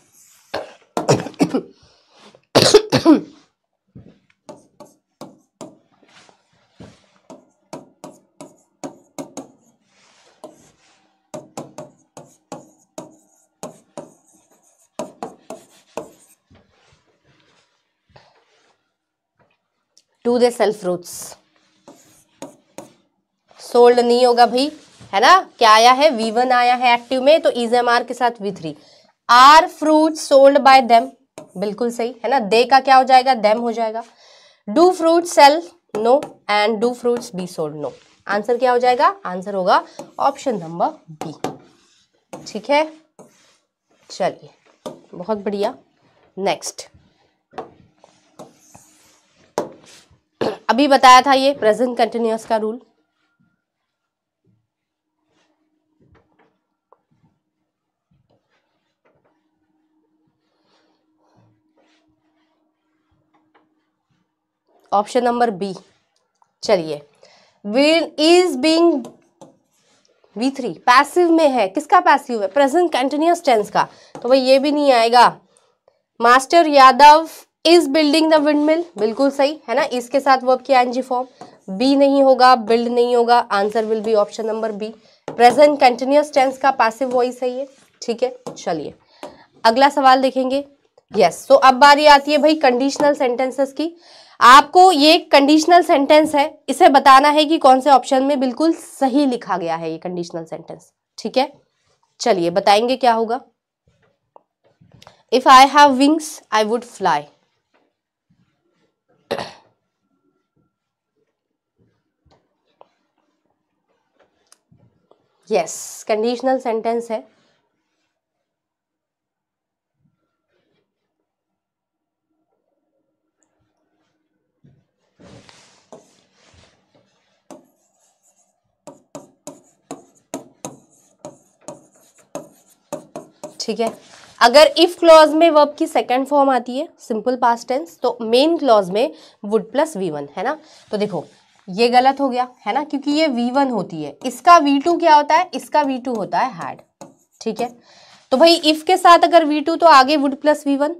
to they sell fruits sold नहीं होगा भाई है ना क्या आया है वी वन आया है एक्टिव में तो इज एम आर के साथ V three are fruit sold by them बिल्कुल सही है ना दे का क्या हो जाएगा देम हो जाएगा do fruit sell no and do fruits be sold no answer क्या हो जाएगा आंसर होगा ऑप्शन नंबर बी ठीक है चलिए बहुत बढ़िया नेक्स्ट अभी बताया था ये प्रेजेंट कंटिन्यूस का रूल ऑप्शन नंबर बी चलिए will is being V three passive में है किसका पैसिव है प्रेजेंट कंटिन्यूस टेंस का तो भाई ये भी नहीं आएगा master Yadav is building the windmill बिल्कुल सही है ना इसके साथ वर्ब की एनजी फॉर्म बी नहीं होगा बिल्ड नहीं होगा answer will be option number B present continuous tense का पासिव वॉइस है ये ठीक है चलिए अगला सवाल देखेंगे यस yes, सो so अब बारी आती है भाई कंडीशनल सेंटेंसेस की आपको ये कंडीशनल सेंटेंस है इसे बताना है कि कौन से ऑप्शन में बिल्कुल सही लिखा गया है ये कंडीशनल सेंटेंस ठीक है चलिए बताएंगे क्या होगा if I have wings I would fly yes conditional sentence है ठीक है अगर इफ क्लॉज में वर्ब की सेकेंड फॉर्म आती है सिंपल पास्ट टेंस तो मेन क्लॉज में वुड प्लस वी वन है ना तो देखो ये गलत हो गया है ना क्योंकि ये वी वन होती है इसका वी टू क्या होता है इसका वी टू होता है हैड ठीक है तो भाई इफ के साथ अगर वी टू तो आगे वुड प्लस वी वन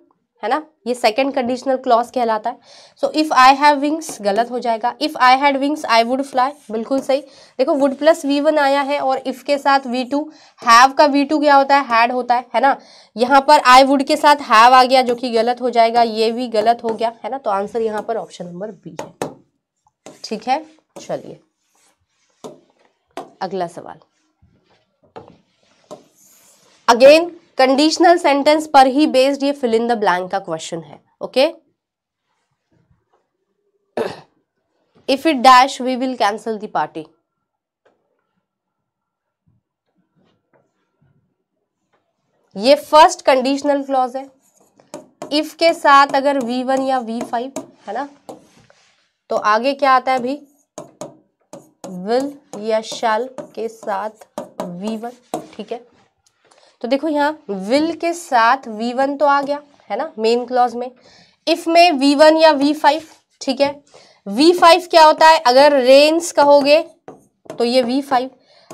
है ना ये सेकेंड कंडीशनल क्लॉज कहलाता है so if I have wings गलत हो जाएगा if I had wings I would fly बिल्कुल सही देखो वुड प्लस वी वन आया है और इफ़ के साथ वी टू हैव का वी टू क्या होता है हैड होता है है ना यहाँ पर आई वुड के साथ हैव आ गया जो कि गलत हो जाएगा ये भी गलत हो गया है ना तो आंसर यहाँ पर ऑप्शन नंबर बी है ठीक है चलिए अगला सवाल अगेन कंडीशनल सेंटेंस पर ही बेस्ड ये फिल इन द ब्लैंक का क्वेश्चन है okay if it dash we will cancel the party ये फर्स्ट कंडीशनल क्लॉज है इफ के साथ अगर v1 या v5 है ना तो आगे क्या आता है अभी विल या शैल के साथ v1 ठीक है तो देखो यहाँ विल के साथ वी वन तो आ गया है ना मेन क्लॉज में इफ में वी वन या वी फाइव ठीक है वी फाइव क्या होता है अगर रेन्स कहोगे तो ये वी फाइव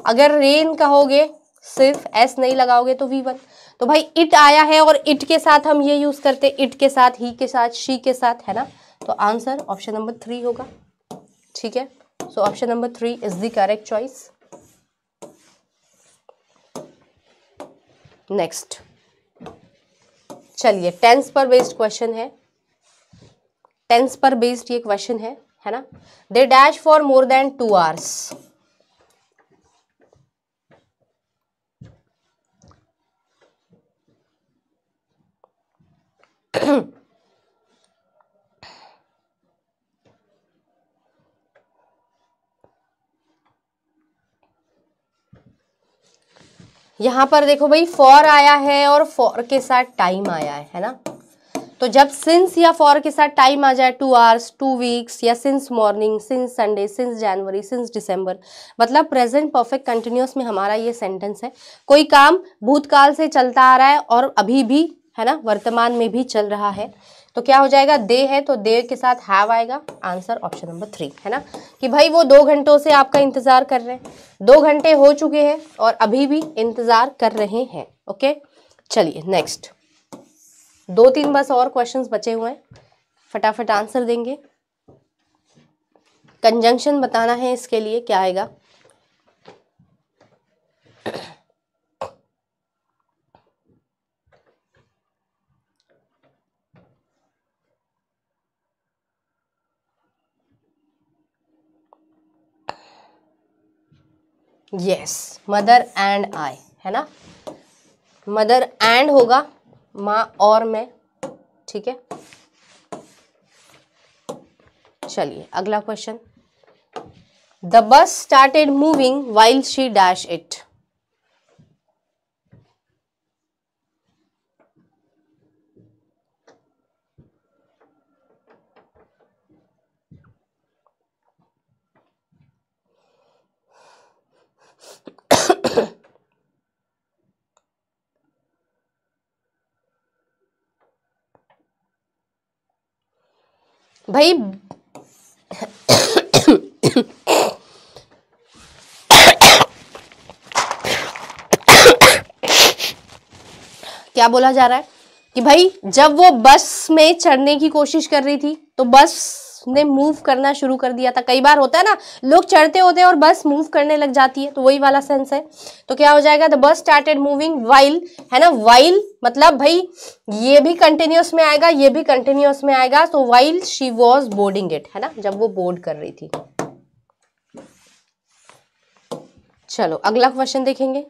अगर रेन कहोगे सिर्फ एस नहीं लगाओगे तो वी वन तो भाई इट आया है और इट के साथ हम ये यूज़ करते इट के साथ ही के साथ शी के साथ है ना तो आंसर ऑप्शन नंबर थ्री होगा ठीक है so option number three is the correct choice next चलिए टेंस पर बेस्ड क्वेश्चन है टेंस पर बेस्ड ये क्वेश्चन है है ना they dash for more than two hours यहाँ पर देखो भाई फॉर आया है और फॉर के साथ टाइम आया है है ना तो जब सिंस या फॉर के साथ टाइम आ जाए टू आवर्स टू वीक्स या since morning since Sunday since January since December मतलब प्रेजेंट परफेक्ट कंटिन्यूस में हमारा ये सेंटेंस है कोई काम भूतकाल से चलता आ रहा है और अभी भी है ना वर्तमान में भी चल रहा है तो क्या हो जाएगा दे है तो दे के साथ हैव आएगा आंसर ऑप्शन नंबर थ्री है ना कि भाई वो दो घंटों से आपका इंतज़ार कर रहे हैं दो घंटे हो चुके हैं और अभी भी इंतज़ार कर रहे हैं ओके चलिए नेक्स्ट दो तीन बस और क्वेश्चन बचे हुए हैं फटाफट आंसर देंगे कंजंक्शन बताना है इसके लिए क्या आएगा यस मदर एंड आई है ना मदर एंड होगा माँ और मैं ठीक है चलिए अगला question the bus started moving while she dash it भाई क्या बोला जा रहा है कि भाई जब वो बस में चढ़ने की कोशिश कर रही थी तो बस ने मूव करना शुरू कर दिया था कई बार होता है ना लोग चढ़ते होते हैं और बस मूव करने लग जाती है तो वही वाला सेंस है तो क्या हो जाएगा the bus started moving while है ना वाइल मतलब भाई ये भी कंटिन्यूस में आएगा ये भी कंटिन्यूस में आएगा तो while she was boarding it है ना जब वो बोर्ड कर रही थी चलो अगला क्वेश्चन देखेंगे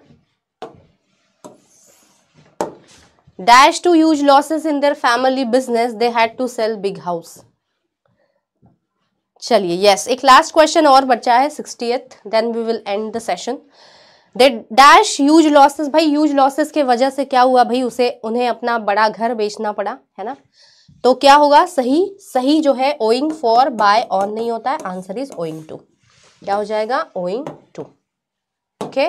dash to huge losses in their family business they had to sell big house चलिए यस yes, एक लास्ट क्वेश्चन और बचा है एथ then we will end the session they dash huge losses भाई यूज लॉसेस के वजह से क्या हुआ भाई उसे उन्हें अपना बड़ा घर बेचना पड़ा है ना तो क्या होगा सही सही जो है ओइंग फॉर बाय ऑन नहीं होता है आंसर इज ओइंग टू क्या हो जाएगा owing to okay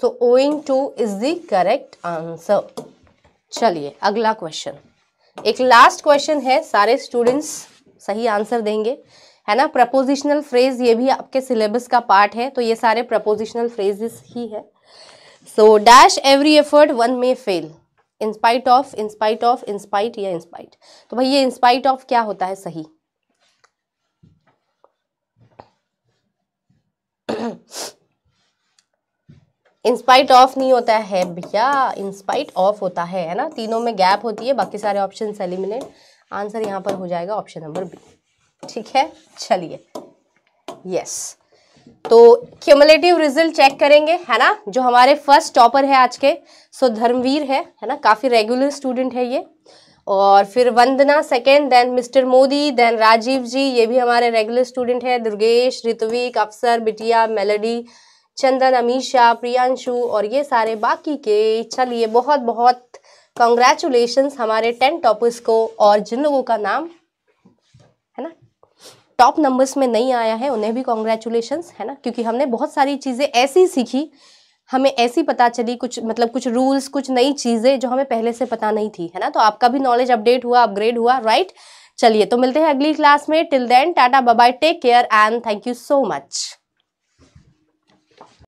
so owing to is the correct answer चलिए अगला क्वेश्चन एक लास्ट क्वेश्चन है सारे स्टूडेंट्स सही आंसर देंगे है ना प्रपोजिशनल फ्रेज ये भी आपके सिलेबस का पार्ट है तो ये सारे प्रपोजिशनल फ्रेजेस ही है so dash every effort one may fail in spite of in spite of in spite या इंस्पाइट तो भाई ये इंस्पाइट ऑफ क्या होता है सही इंस्पाइट ऑफ नहीं होता है भैया इंस्पाइट ऑफ होता है है ना तीनों में गैप होती है बाकी सारे ऑप्शन एलिमिनेट आंसर यहाँ पर हो जाएगा ऑप्शन नंबर बी ठीक है चलिए यस तो क्यूमलेटिव रिजल्ट चेक करेंगे है ना जो हमारे फर्स्ट टॉपर है आज के सो धर्मवीर है है ना काफ़ी रेगुलर स्टूडेंट है ये और फिर Vandana second then mister Modi then Rajiv ji ये भी हमारे रेगुलर स्टूडेंट है दुर्गेश ऋतुविक अफसर बिटिया मेलोडी चंदन अमीशा प्रियांशु और ये सारे बाकी के चलिए बहुत बहुत कॉन्ग्रेचुलेशंस हमारे टेन टॉपर्स को और जिन लोगों का नाम है ना टॉप नंबर्स में नहीं आया है उन्हें भी कॉन्ग्रेचुलेशन है ना क्योंकि हमने बहुत सारी चीज़ें ऐसी सीखी हमें ऐसी पता चली कुछ मतलब कुछ रूल्स कुछ नई चीज़ें जो हमें पहले से पता नहीं थी है ना तो आपका भी नॉलेज अपडेट हुआ अपग्रेड हुआ राइट चलिए तो मिलते हैं अगली क्लास में till then tata bye take care and thank you so much